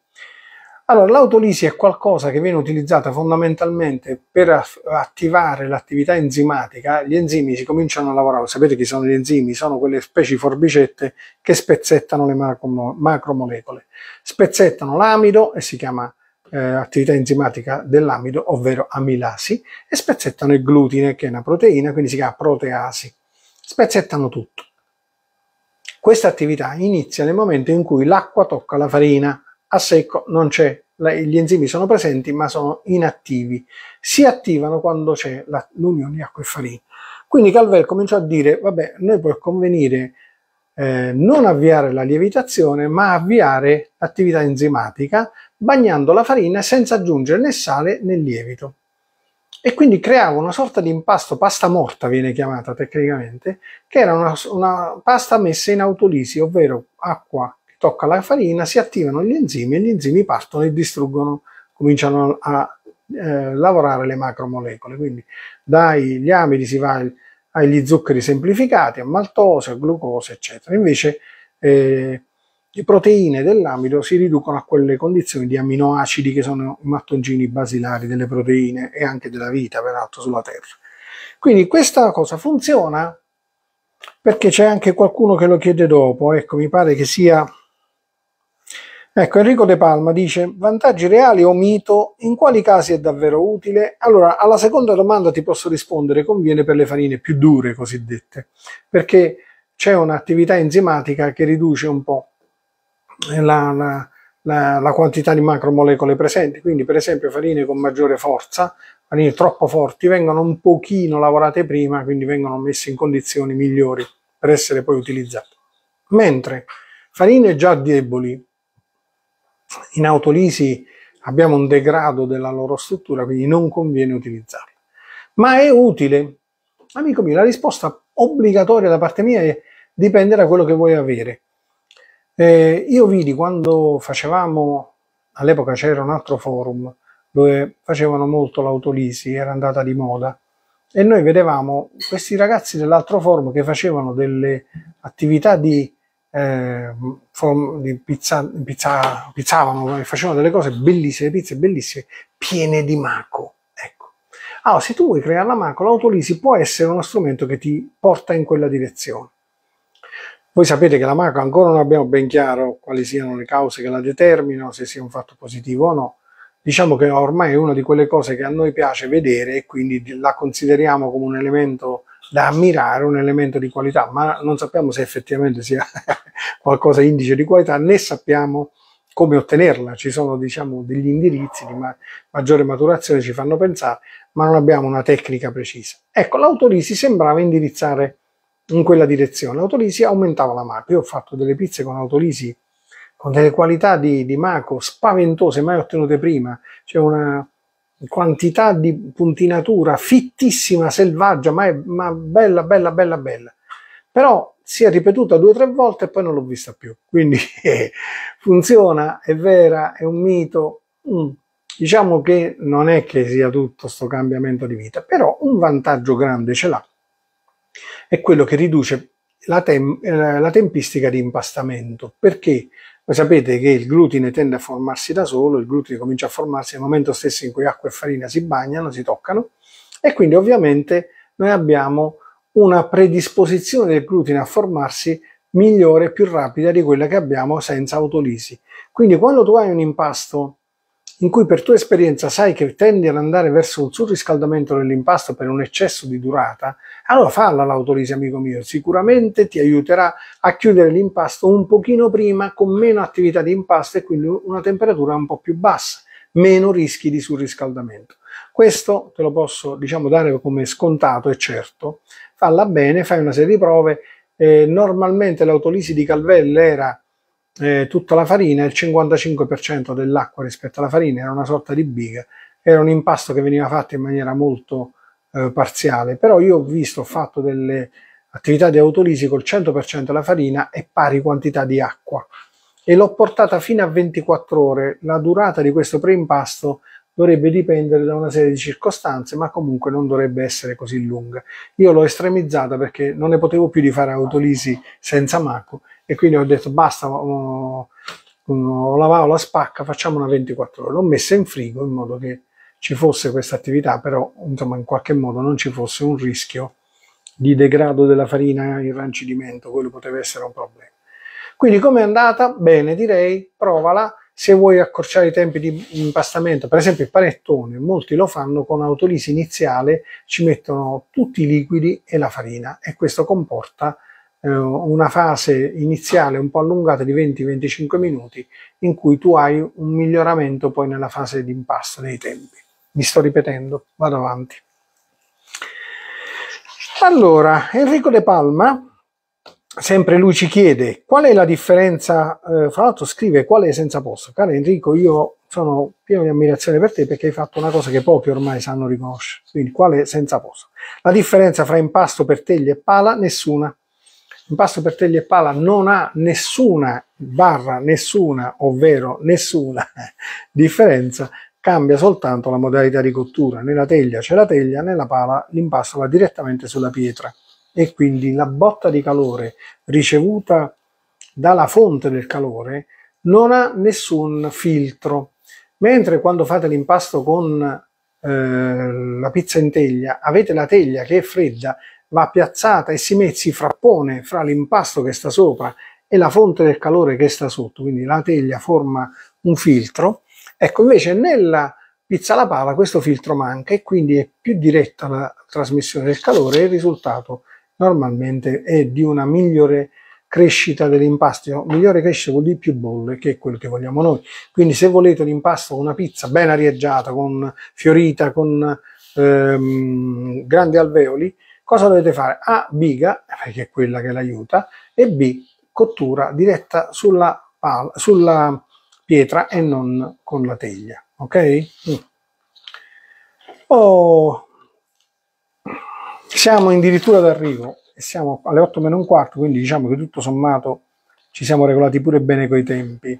Allora, l'autolisi è qualcosa che viene utilizzata fondamentalmente per attivare l'attività enzimatica. Gli enzimi si cominciano a lavorare. Sapete chi sono gli enzimi? Sono quelle specie forbicette che spezzettano le macromolecole. Spezzettano l'amido e si chiama eh, attività enzimatica dell'amido, ovvero amilasi, e spezzettano il glutine, che è una proteina, quindi si chiama proteasi. Spezzettano tutto. Questa attività inizia nel momento in cui l'acqua tocca la farina a secco non c'è, gli enzimi sono presenti ma sono inattivi, si attivano quando c'è l'unione acqua e farina. Quindi Calvel cominciò a dire, vabbè, noi può convenire eh, non avviare la lievitazione ma avviare l'attività enzimatica bagnando la farina senza aggiungere né sale né lievito. E quindi creava una sorta di impasto, pasta morta viene chiamata tecnicamente, che era una, una pasta messa in autolisi, ovvero acqua tocca la farina, si attivano gli enzimi e gli enzimi partono e distruggono, cominciano a eh, lavorare le macromolecole. Quindi dagli amidi si va agli zuccheri semplificati, a maltose, a glucose, eccetera. Invece eh, le proteine dell'amido si riducono a quelle condizioni di aminoacidi che sono i mattoncini basilari delle proteine e anche della vita, peraltro, sulla Terra. Quindi questa cosa funziona perché c'è anche qualcuno che lo chiede dopo, ecco, mi pare che sia Ecco, Enrico De Palma dice, vantaggi reali o mito, in quali casi è davvero utile? Allora, alla seconda domanda ti posso rispondere, conviene per le farine più dure cosiddette, perché c'è un'attività enzimatica che riduce un po' la, la, la, la, quantità di macromolecole presenti, quindi per esempio farine con maggiore forza, farine troppo forti, vengono un pochino lavorate prima, quindi vengono messe in condizioni migliori per essere poi utilizzate. Mentre farine già deboli, in autolisi abbiamo un degrado della loro struttura, quindi non conviene utilizzarla. Ma è utile? Amico mio, la risposta obbligatoria da parte mia è dipende da quello che vuoi avere. Eh, io vidi quando facevamo, all'epoca c'era un altro forum dove facevano molto l'autolisi, era andata di moda, e noi vedevamo questi ragazzi dell'altro forum che facevano delle attività di eh, form, pizza, pizza, pizzavano, facevano delle cose bellissime, pizze bellissime, piene di maco. Ecco. Allora, se tu vuoi creare la maco, l'autolisi può essere uno strumento che ti porta in quella direzione. Voi sapete che la maco ancora non abbiamo ben chiaro quali siano le cause che la determinano, se sia un fatto positivo o no. Diciamo che ormai è una di quelle cose che a noi piace vedere e quindi la consideriamo come un elemento da ammirare, un elemento di qualità, ma non sappiamo se effettivamente sia qualcosa indice di qualità, né sappiamo come ottenerla. Ci sono diciamo, degli indirizzi di ma maggiore maturazione, ci fanno pensare, ma non abbiamo una tecnica precisa. Ecco, l'Autorisi sembrava indirizzare in quella direzione. L'Autorisi aumentava la marca. Io ho fatto delle pizze con autorisi con delle qualità di, di maco spaventose mai ottenute prima. C'è una quantità di puntinatura fittissima, selvaggia, ma, è, ma bella, bella, bella, bella. Però si è ripetuta due o tre volte e poi non l'ho vista più. Quindi eh, funziona, è vera, è un mito. Mm. Diciamo che non è che sia tutto questo cambiamento di vita, però un vantaggio grande ce l'ha. È quello che riduce la, tem eh, la tempistica di impastamento, perché voi sapete che il glutine tende a formarsi da solo, il glutine comincia a formarsi nel momento stesso in cui acqua e farina si bagnano, si toccano e quindi ovviamente noi abbiamo una predisposizione del glutine a formarsi migliore, più rapida di quella che abbiamo senza autolisi. Quindi quando tu hai un impasto in cui per tua esperienza sai che tendi ad andare verso un surriscaldamento dell'impasto per un eccesso di durata, allora falla l'autolisi, amico mio. Sicuramente ti aiuterà a chiudere l'impasto un pochino prima con meno attività di impasto e quindi una temperatura un po' più bassa, meno rischi di surriscaldamento. Questo te lo posso diciamo, dare come scontato e certo. Falla bene, fai una serie di prove. Eh, normalmente l'autolisi di Calvelle era eh, tutta la farina il 55% dell'acqua rispetto alla farina era una sorta di biga, era un impasto che veniva fatto in maniera molto eh, parziale, però io ho visto, ho fatto delle attività di autolisi col 100% della farina e pari quantità di acqua e l'ho portata fino a 24 ore, la durata di questo preimpasto dovrebbe dipendere da una serie di circostanze, ma comunque non dovrebbe essere così lunga. Io l'ho estremizzata perché non ne potevo più di fare autolisi senza maco e quindi ho detto basta, lavavo la la spacca, facciamo una 24 ore. L'ho messa in frigo in modo che ci fosse questa attività, però insomma in qualche modo non ci fosse un rischio di degrado della farina in rancidimento, quello poteva essere un problema. Quindi come è andata? Bene, direi, provala. Se vuoi accorciare i tempi di impastamento, per esempio il panettone, molti lo fanno con autolisi iniziale, ci mettono tutti i liquidi e la farina e questo comporta eh, una fase iniziale un po' allungata di 20-25 minuti in cui tu hai un miglioramento poi nella fase di impasto dei tempi. Mi sto ripetendo, vado avanti. Allora, Enrico De Palma, sempre lui ci chiede qual è la differenza, eh, fra l'altro scrive qual è senza posto. Caro Enrico, io sono pieno di ammirazione per te perché hai fatto una cosa che pochi ormai sanno riconoscere, quindi qual è senza posto. La differenza fra impasto, per teglia e pala? Nessuna L'impasto per teglia e pala non ha nessuna barra, nessuna, ovvero nessuna differenza, cambia soltanto la modalità di cottura. Nella teglia c'è la teglia, nella pala l'impasto va direttamente sulla pietra e quindi la botta di calore ricevuta dalla fonte del calore non ha nessun filtro. Mentre quando fate l'impasto con eh, la pizza in teglia avete la teglia che è fredda va piazzata e si, met, si frappone fra l'impasto che sta sopra e la fonte del calore che sta sotto, quindi la teglia forma un filtro. Ecco, invece nella pizza alla pala questo filtro manca e quindi è più diretta la trasmissione del calore e il risultato normalmente è di una migliore crescita dell'impasto. Diciamo, migliore crescita vuol dire più bolle, che è quello che vogliamo noi. Quindi se volete un impasto, una pizza ben arieggiata, con fiorita, con ehm, grandi alveoli, Cosa dovete fare? A, biga, perché è quella che l'aiuta, e B, cottura diretta sulla, pala, sulla pietra e non con la teglia, ok? Mm. Oh, siamo addirittura d'arrivo e siamo alle 8 meno un quarto, quindi diciamo che tutto sommato ci siamo regolati pure bene coi tempi.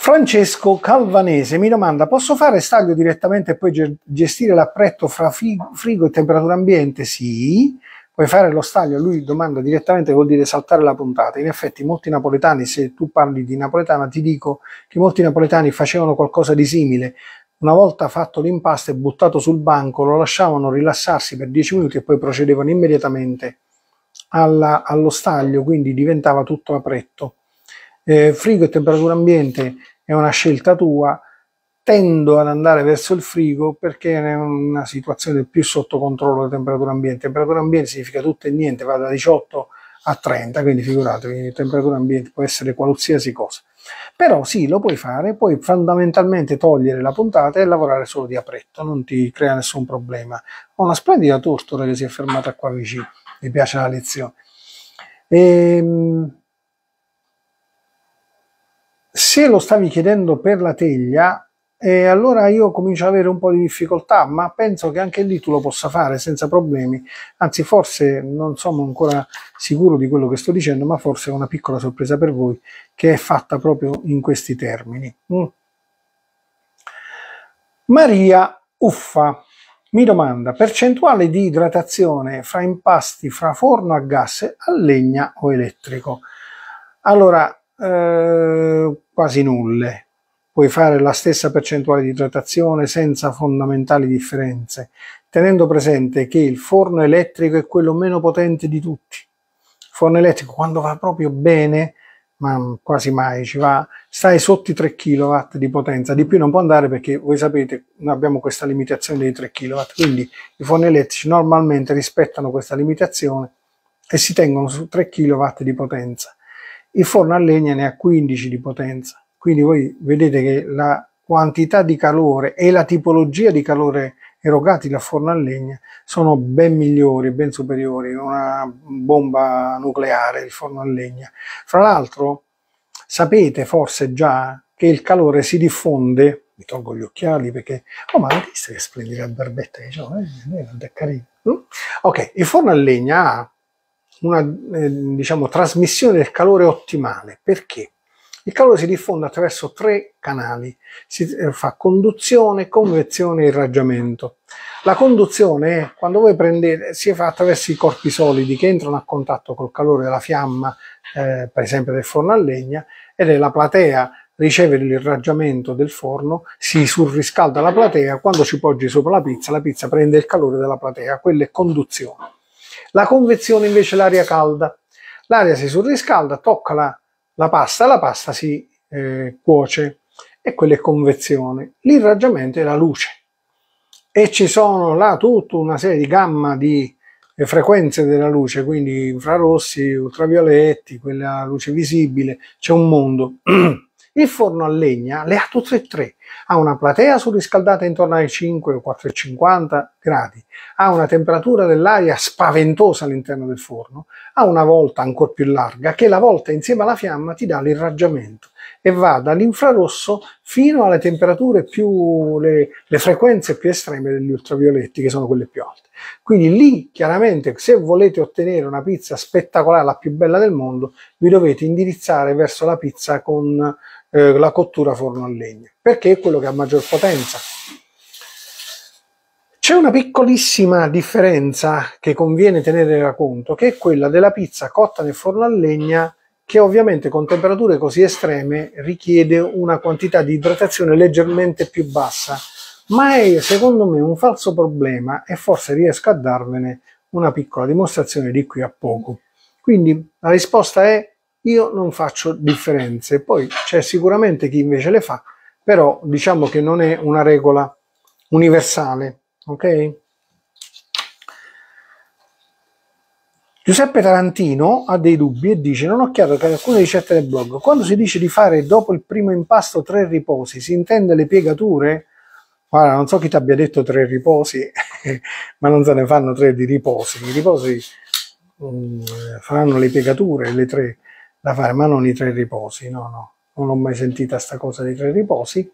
Francesco Calvanese mi domanda, posso fare staglio direttamente e poi gestire l'appretto fra frigo e temperatura ambiente? Sì, puoi fare lo staglio, lui domanda direttamente, vuol dire saltare la puntata. In effetti molti napoletani, se tu parli di napoletana, ti dico che molti napoletani facevano qualcosa di simile. Una volta fatto l'impasto e buttato sul banco, lo lasciavano rilassarsi per 10 minuti e poi procedevano immediatamente alla, allo staglio, quindi diventava tutto apretto eh, frigo e temperatura ambiente è una scelta tua, tendo ad andare verso il frigo perché è una situazione più sotto controllo della temperatura ambiente. Temperatura ambiente significa tutto e niente, va da 18 a 30, quindi figuratevi, temperatura ambiente può essere qualsiasi cosa. Però sì, lo puoi fare, puoi fondamentalmente togliere la puntata e lavorare solo di apretto, non ti crea nessun problema. Ho una splendida tortora che si è fermata qua vicino, mi piace la lezione. Ehm se lo stavi chiedendo per la teglia, e allora io comincio ad avere un po' di difficoltà, ma penso che anche lì tu lo possa fare senza problemi. Anzi, forse non sono ancora sicuro di quello che sto dicendo, ma forse è una piccola sorpresa per voi che è fatta proprio in questi termini. Mm. Maria Uffa mi domanda percentuale di idratazione fra impasti fra forno a gas a legna o elettrico. Allora, eh, quasi nulle. Puoi fare la stessa percentuale di idratazione senza fondamentali differenze, tenendo presente che il forno elettrico è quello meno potente di tutti. Il forno elettrico quando va proprio bene, ma quasi mai ci va, stai sotto i 3 kW di potenza, di più non può andare perché voi sapete noi abbiamo questa limitazione dei 3 kW, quindi i forni elettrici normalmente rispettano questa limitazione e si tengono su 3 kW di potenza il forno a legna ne ha 15 di potenza. Quindi voi vedete che la quantità di calore e la tipologia di calore erogati dal forno a legna sono ben migliori, ben superiori a una bomba nucleare, il forno a legna. Fra l'altro sapete forse già che il calore si diffonde, mi tolgo gli occhiali perché, oh ma l'hai visto che splendida barbetta che c'è, oh, eh? è carino Mm? Ok, il forno a legna ha una eh, diciamo, trasmissione del calore ottimale. Perché? Il calore si diffonde attraverso tre canali, si eh, fa conduzione, convezione e irraggiamento. La conduzione è quando voi prendete, si fa attraverso i corpi solidi che entrano a contatto col calore della fiamma, eh, per esempio del forno a legna, ed è la platea riceve l'irraggiamento del forno, si surriscalda la platea, quando ci poggi sopra la pizza, la pizza prende il calore della platea, quella è conduzione. La convezione invece è l'aria calda. L'aria si surriscalda, tocca la, la pasta, la pasta si eh, cuoce e quella è convezione. L'irraggiamento è la luce. E ci sono là tutta una serie di gamma di eh, frequenze della luce, quindi infrarossi, ultravioletti, quella luce visibile, c'è un mondo. Il forno a legna Leato 33 ha una platea surriscaldata intorno ai 5 o 4,50 gradi, ha una temperatura dell'aria spaventosa all'interno del forno, ha una volta ancora più larga che la volta insieme alla fiamma ti dà l'irraggiamento e va dall'infrarosso fino alle temperature più, le, le frequenze più estreme degli ultravioletti che sono quelle più alte. Quindi lì chiaramente se volete ottenere una pizza spettacolare, la più bella del mondo, vi dovete indirizzare verso la pizza con eh, la cottura forno a legna, perché è quello che ha maggior potenza. C'è una piccolissima differenza che conviene tenere a conto, che è quella della pizza cotta nel forno a legna, che ovviamente con temperature così estreme richiede una quantità di idratazione leggermente più bassa, ma è secondo me un falso problema e forse riesco a darvene una piccola dimostrazione di qui a poco. Quindi la risposta è io non faccio differenze. Poi c'è sicuramente chi invece le fa, però diciamo che non è una regola universale, ok? Giuseppe Tarantino ha dei dubbi e dice: Non ho chiaro che alcune ricette del blog, quando si dice di fare dopo il primo impasto tre riposi, si intende le piegature? Guarda, non so chi ti abbia detto tre riposi, ma non se ne fanno tre di riposi. I riposi mh, mm, faranno le piegature, le tre da fare, ma non i tre riposi, no, no, non ho mai sentita questa cosa dei tre riposi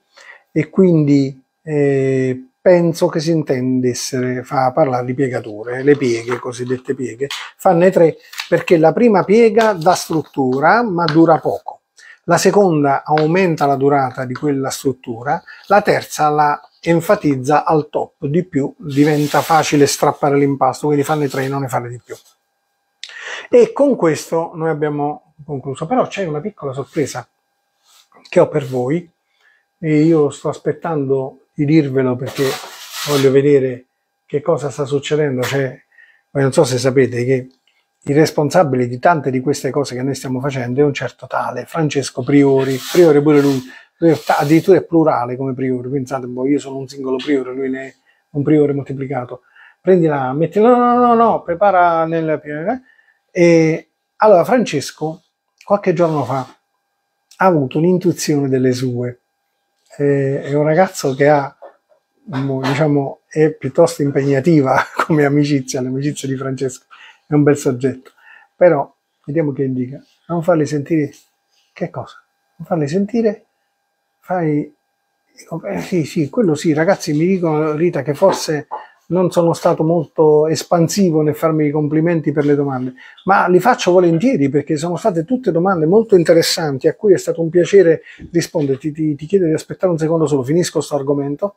e quindi eh, penso che si intendesse fa parlare di piegature, le pieghe, cosiddette pieghe, fanno i tre perché la prima piega dà struttura ma dura poco, la seconda aumenta la durata di quella struttura, la terza la enfatizza al top di più, diventa facile strappare l'impasto, quindi fanno i tre e non ne fare di più. E con questo noi abbiamo concluso, però c'è una piccola sorpresa che ho per voi e io sto aspettando di dirvelo perché voglio vedere che cosa sta succedendo, cioè, non so se sapete che il responsabile di tante di queste cose che noi stiamo facendo è un certo tale, Francesco Priori, Priori pure lui, addirittura è plurale come Priori, pensate, boh, io sono un singolo Priore, lui ne è un Priore moltiplicato, prendila, mettila, no, no, no, no, prepara nel... Eh? E allora Francesco qualche giorno fa ha avuto un'intuizione delle sue. Eh, è un ragazzo che ha, diciamo, è piuttosto impegnativa come amicizia, l'amicizia di Francesco, è un bel soggetto, però vediamo che indica, non farli sentire che cosa? Non farli sentire, fai, eh, sì sì, quello sì, ragazzi mi dicono Rita che forse non sono stato molto espansivo nel farmi i complimenti per le domande, ma li faccio volentieri perché sono state tutte domande molto interessanti a cui è stato un piacere rispondere. Ti, ti, ti chiedo di aspettare un secondo solo, finisco questo argomento.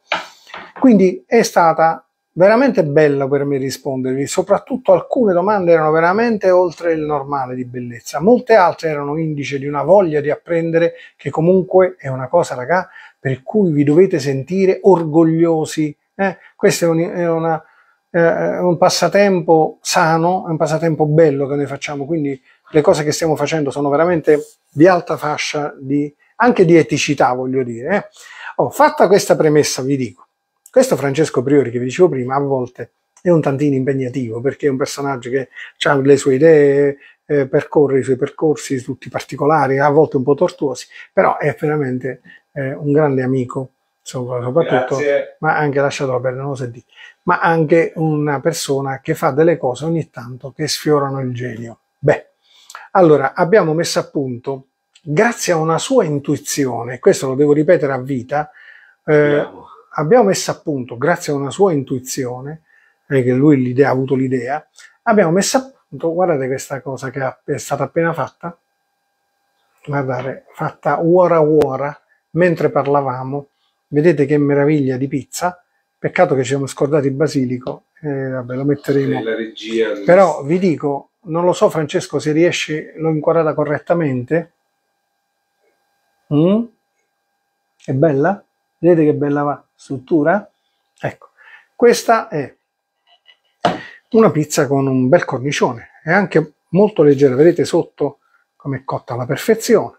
Quindi è stata veramente bella per me rispondervi, soprattutto alcune domande erano veramente oltre il normale di bellezza, molte altre erano indice di una voglia di apprendere che comunque è una cosa, raga, per cui vi dovete sentire orgogliosi eh, questo è, un, è una, eh, un, passatempo sano, è un passatempo bello che noi facciamo, quindi le cose che stiamo facendo sono veramente di alta fascia, di, anche di eticità, voglio dire. Eh. Oh, fatta questa premessa, vi dico, questo Francesco Priori che vi dicevo prima, a volte è un tantino impegnativo perché è un personaggio che ha le sue idee, eh, percorre i suoi percorsi, tutti particolari, a volte un po' tortuosi, però è veramente eh, un grande amico soprattutto, Grazie. ma anche lasciato la pelle, non lo senti, ma anche una persona che fa delle cose ogni tanto che sfiorano il genio. Beh, allora abbiamo messo a punto, grazie a una sua intuizione, questo lo devo ripetere a vita, eh, abbiamo messo a punto, grazie a una sua intuizione, eh, che lui ha avuto l'idea, abbiamo messo a punto, guardate questa cosa che è stata appena fatta, guardate, fatta uora uora, mentre parlavamo, Vedete che meraviglia di pizza. Peccato che ci siamo scordati il basilico, eh, vabbè, lo metteremo. Regia, Però vi dico, non lo so Francesco se riesce, l'ho inquadrata correttamente. Mm? È bella? Vedete che bella va? struttura? Ecco, questa è una pizza con un bel cornicione, è anche molto leggera, vedete sotto come è cotta alla perfezione.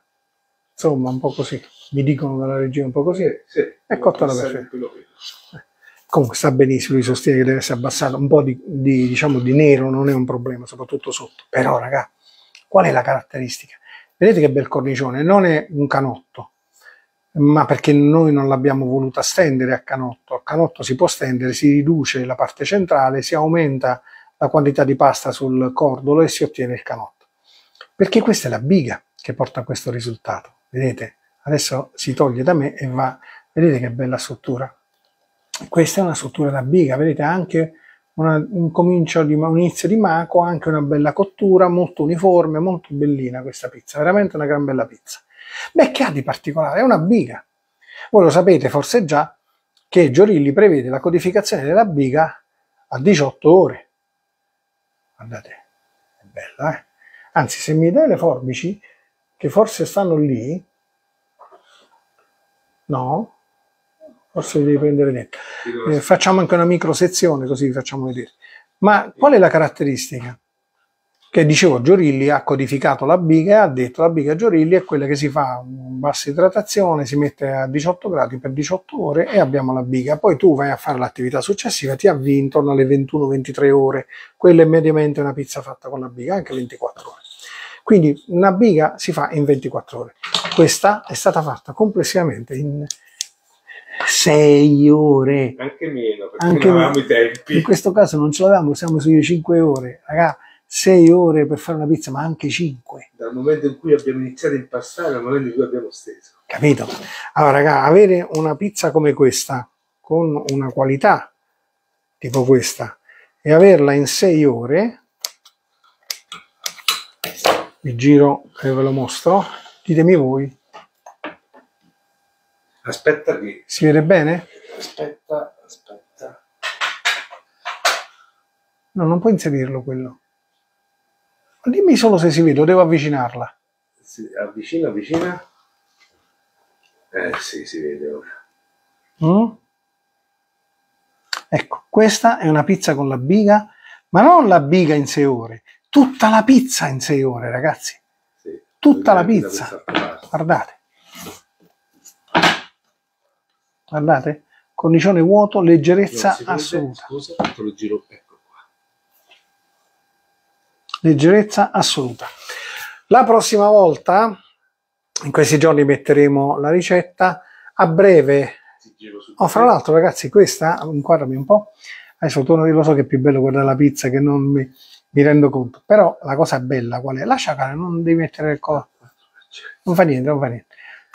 Insomma, un po' così. Mi dicono dalla regia un po' così. Sì, è cotta la perfetta. Comunque sta benissimo, lui sostiene che deve essere abbassato. Un po' di, di, diciamo, di nero non è un problema, soprattutto sotto. Però, raga, qual è la caratteristica? Vedete che bel cornicione, non è un canotto, ma perché noi non l'abbiamo voluta stendere a canotto. A canotto si può stendere, si riduce la parte centrale, si aumenta la quantità di pasta sul cordolo e si ottiene il canotto. Perché questa è la biga che porta a questo risultato. Vedete, adesso si toglie da me e va, vedete che bella struttura. Questa è una struttura da biga, vedete anche una, un comincio di un inizio di maco, anche una bella cottura, molto uniforme, molto bellina questa pizza, veramente una gran bella pizza. Beh, che ha di particolare? È una biga. Voi lo sapete forse già che Giorilli prevede la codificazione della biga a 18 ore. Guardate, è bella, eh? Anzi, se mi dai le forbici, che forse stanno lì. No? Forse devi prendere niente. Eh, facciamo anche una micro sezione così vi facciamo vedere. Ma qual è la caratteristica? Che dicevo, Giorilli ha codificato la biga e ha detto la biga Giorilli è quella che si fa bassa idratazione, si mette a 18 gradi per 18 ore e abbiamo la biga. Poi tu vai a fare l'attività successiva, ti avvi intorno alle 21-23 ore. Quella è mediamente una pizza fatta con la biga, anche 24 ore. Quindi una biga si fa in 24 ore. Questa è stata fatta complessivamente in 6 ore. Anche meno, perché Anche non avevamo i tempi. In questo caso non ce l'avevamo, siamo sulle 5 ore. Raga, 6 ore per fare una pizza, ma anche 5. Dal momento in cui abbiamo iniziato a impastare al momento in cui abbiamo steso. Capito? Allora, raga, avere una pizza come questa, con una qualità tipo questa, e averla in 6 ore, vi giro e ve lo mostro ditemi voi aspetta che si vede bene? aspetta aspetta no non puoi inserirlo quello Ma dimmi solo se si vede o devo avvicinarla si avvicina avvicina eh sì si vede ora mm? ecco questa è una pizza con la biga ma non la biga in sé ore tutta la pizza in sei ore, ragazzi. Sì, tutta la pizza. Guardate. Guardate. Cornicione vuoto, leggerezza no, assoluta. Scusa, lo giro, ecco qua. Leggerezza assoluta. La prossima volta, in questi giorni metteremo la ricetta, a breve... Oh, fra l'altro ragazzi, questa, inquadrami un po', adesso tu lo so che è più bello guardare la pizza che non mi mi rendo conto. Però la cosa bella qual è? Lascia sciacala non devi mettere il collo. Non fa niente, non fa niente.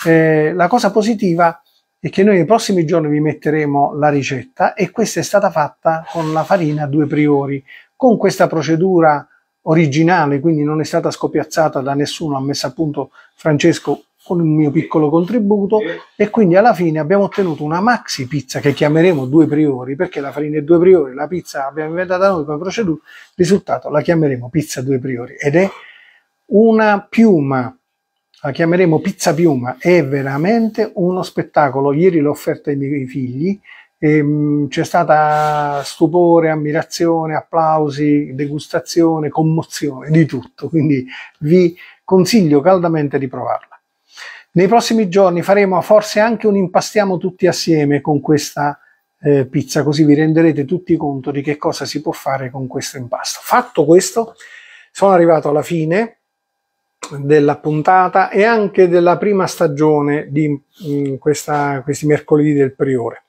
Eh, la cosa positiva è che noi nei prossimi giorni vi metteremo la ricetta e questa è stata fatta con la farina a due priori, con questa procedura originale, quindi non è stata scopiazzata da nessuno, ha messo a punto Francesco con il mio piccolo contributo e quindi alla fine abbiamo ottenuto una maxi pizza che chiameremo due priori perché la farina è due priori, la pizza l'abbiamo inventata noi come procedura, risultato la chiameremo pizza due priori ed è una piuma, la chiameremo pizza piuma, è veramente uno spettacolo, ieri l'ho offerta ai miei figli, ehm, c'è stata stupore, ammirazione, applausi, degustazione, commozione, di tutto, quindi vi consiglio caldamente di provarla. Nei prossimi giorni faremo forse anche un impastiamo tutti assieme con questa eh, pizza, così vi renderete tutti conto di che cosa si può fare con questo impasto. Fatto questo, sono arrivato alla fine della puntata e anche della prima stagione di mh, mm, questa, questi mercoledì del Priore.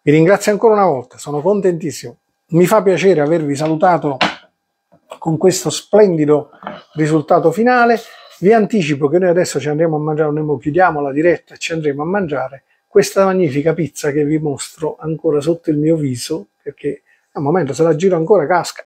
Vi ringrazio ancora una volta, sono contentissimo. Mi fa piacere avervi salutato con questo splendido risultato finale. Vi anticipo che noi adesso ci andremo a mangiare noi chiudiamo la diretta e ci andremo a mangiare questa magnifica pizza che vi mostro ancora sotto il mio viso perché al momento se la giro ancora casca.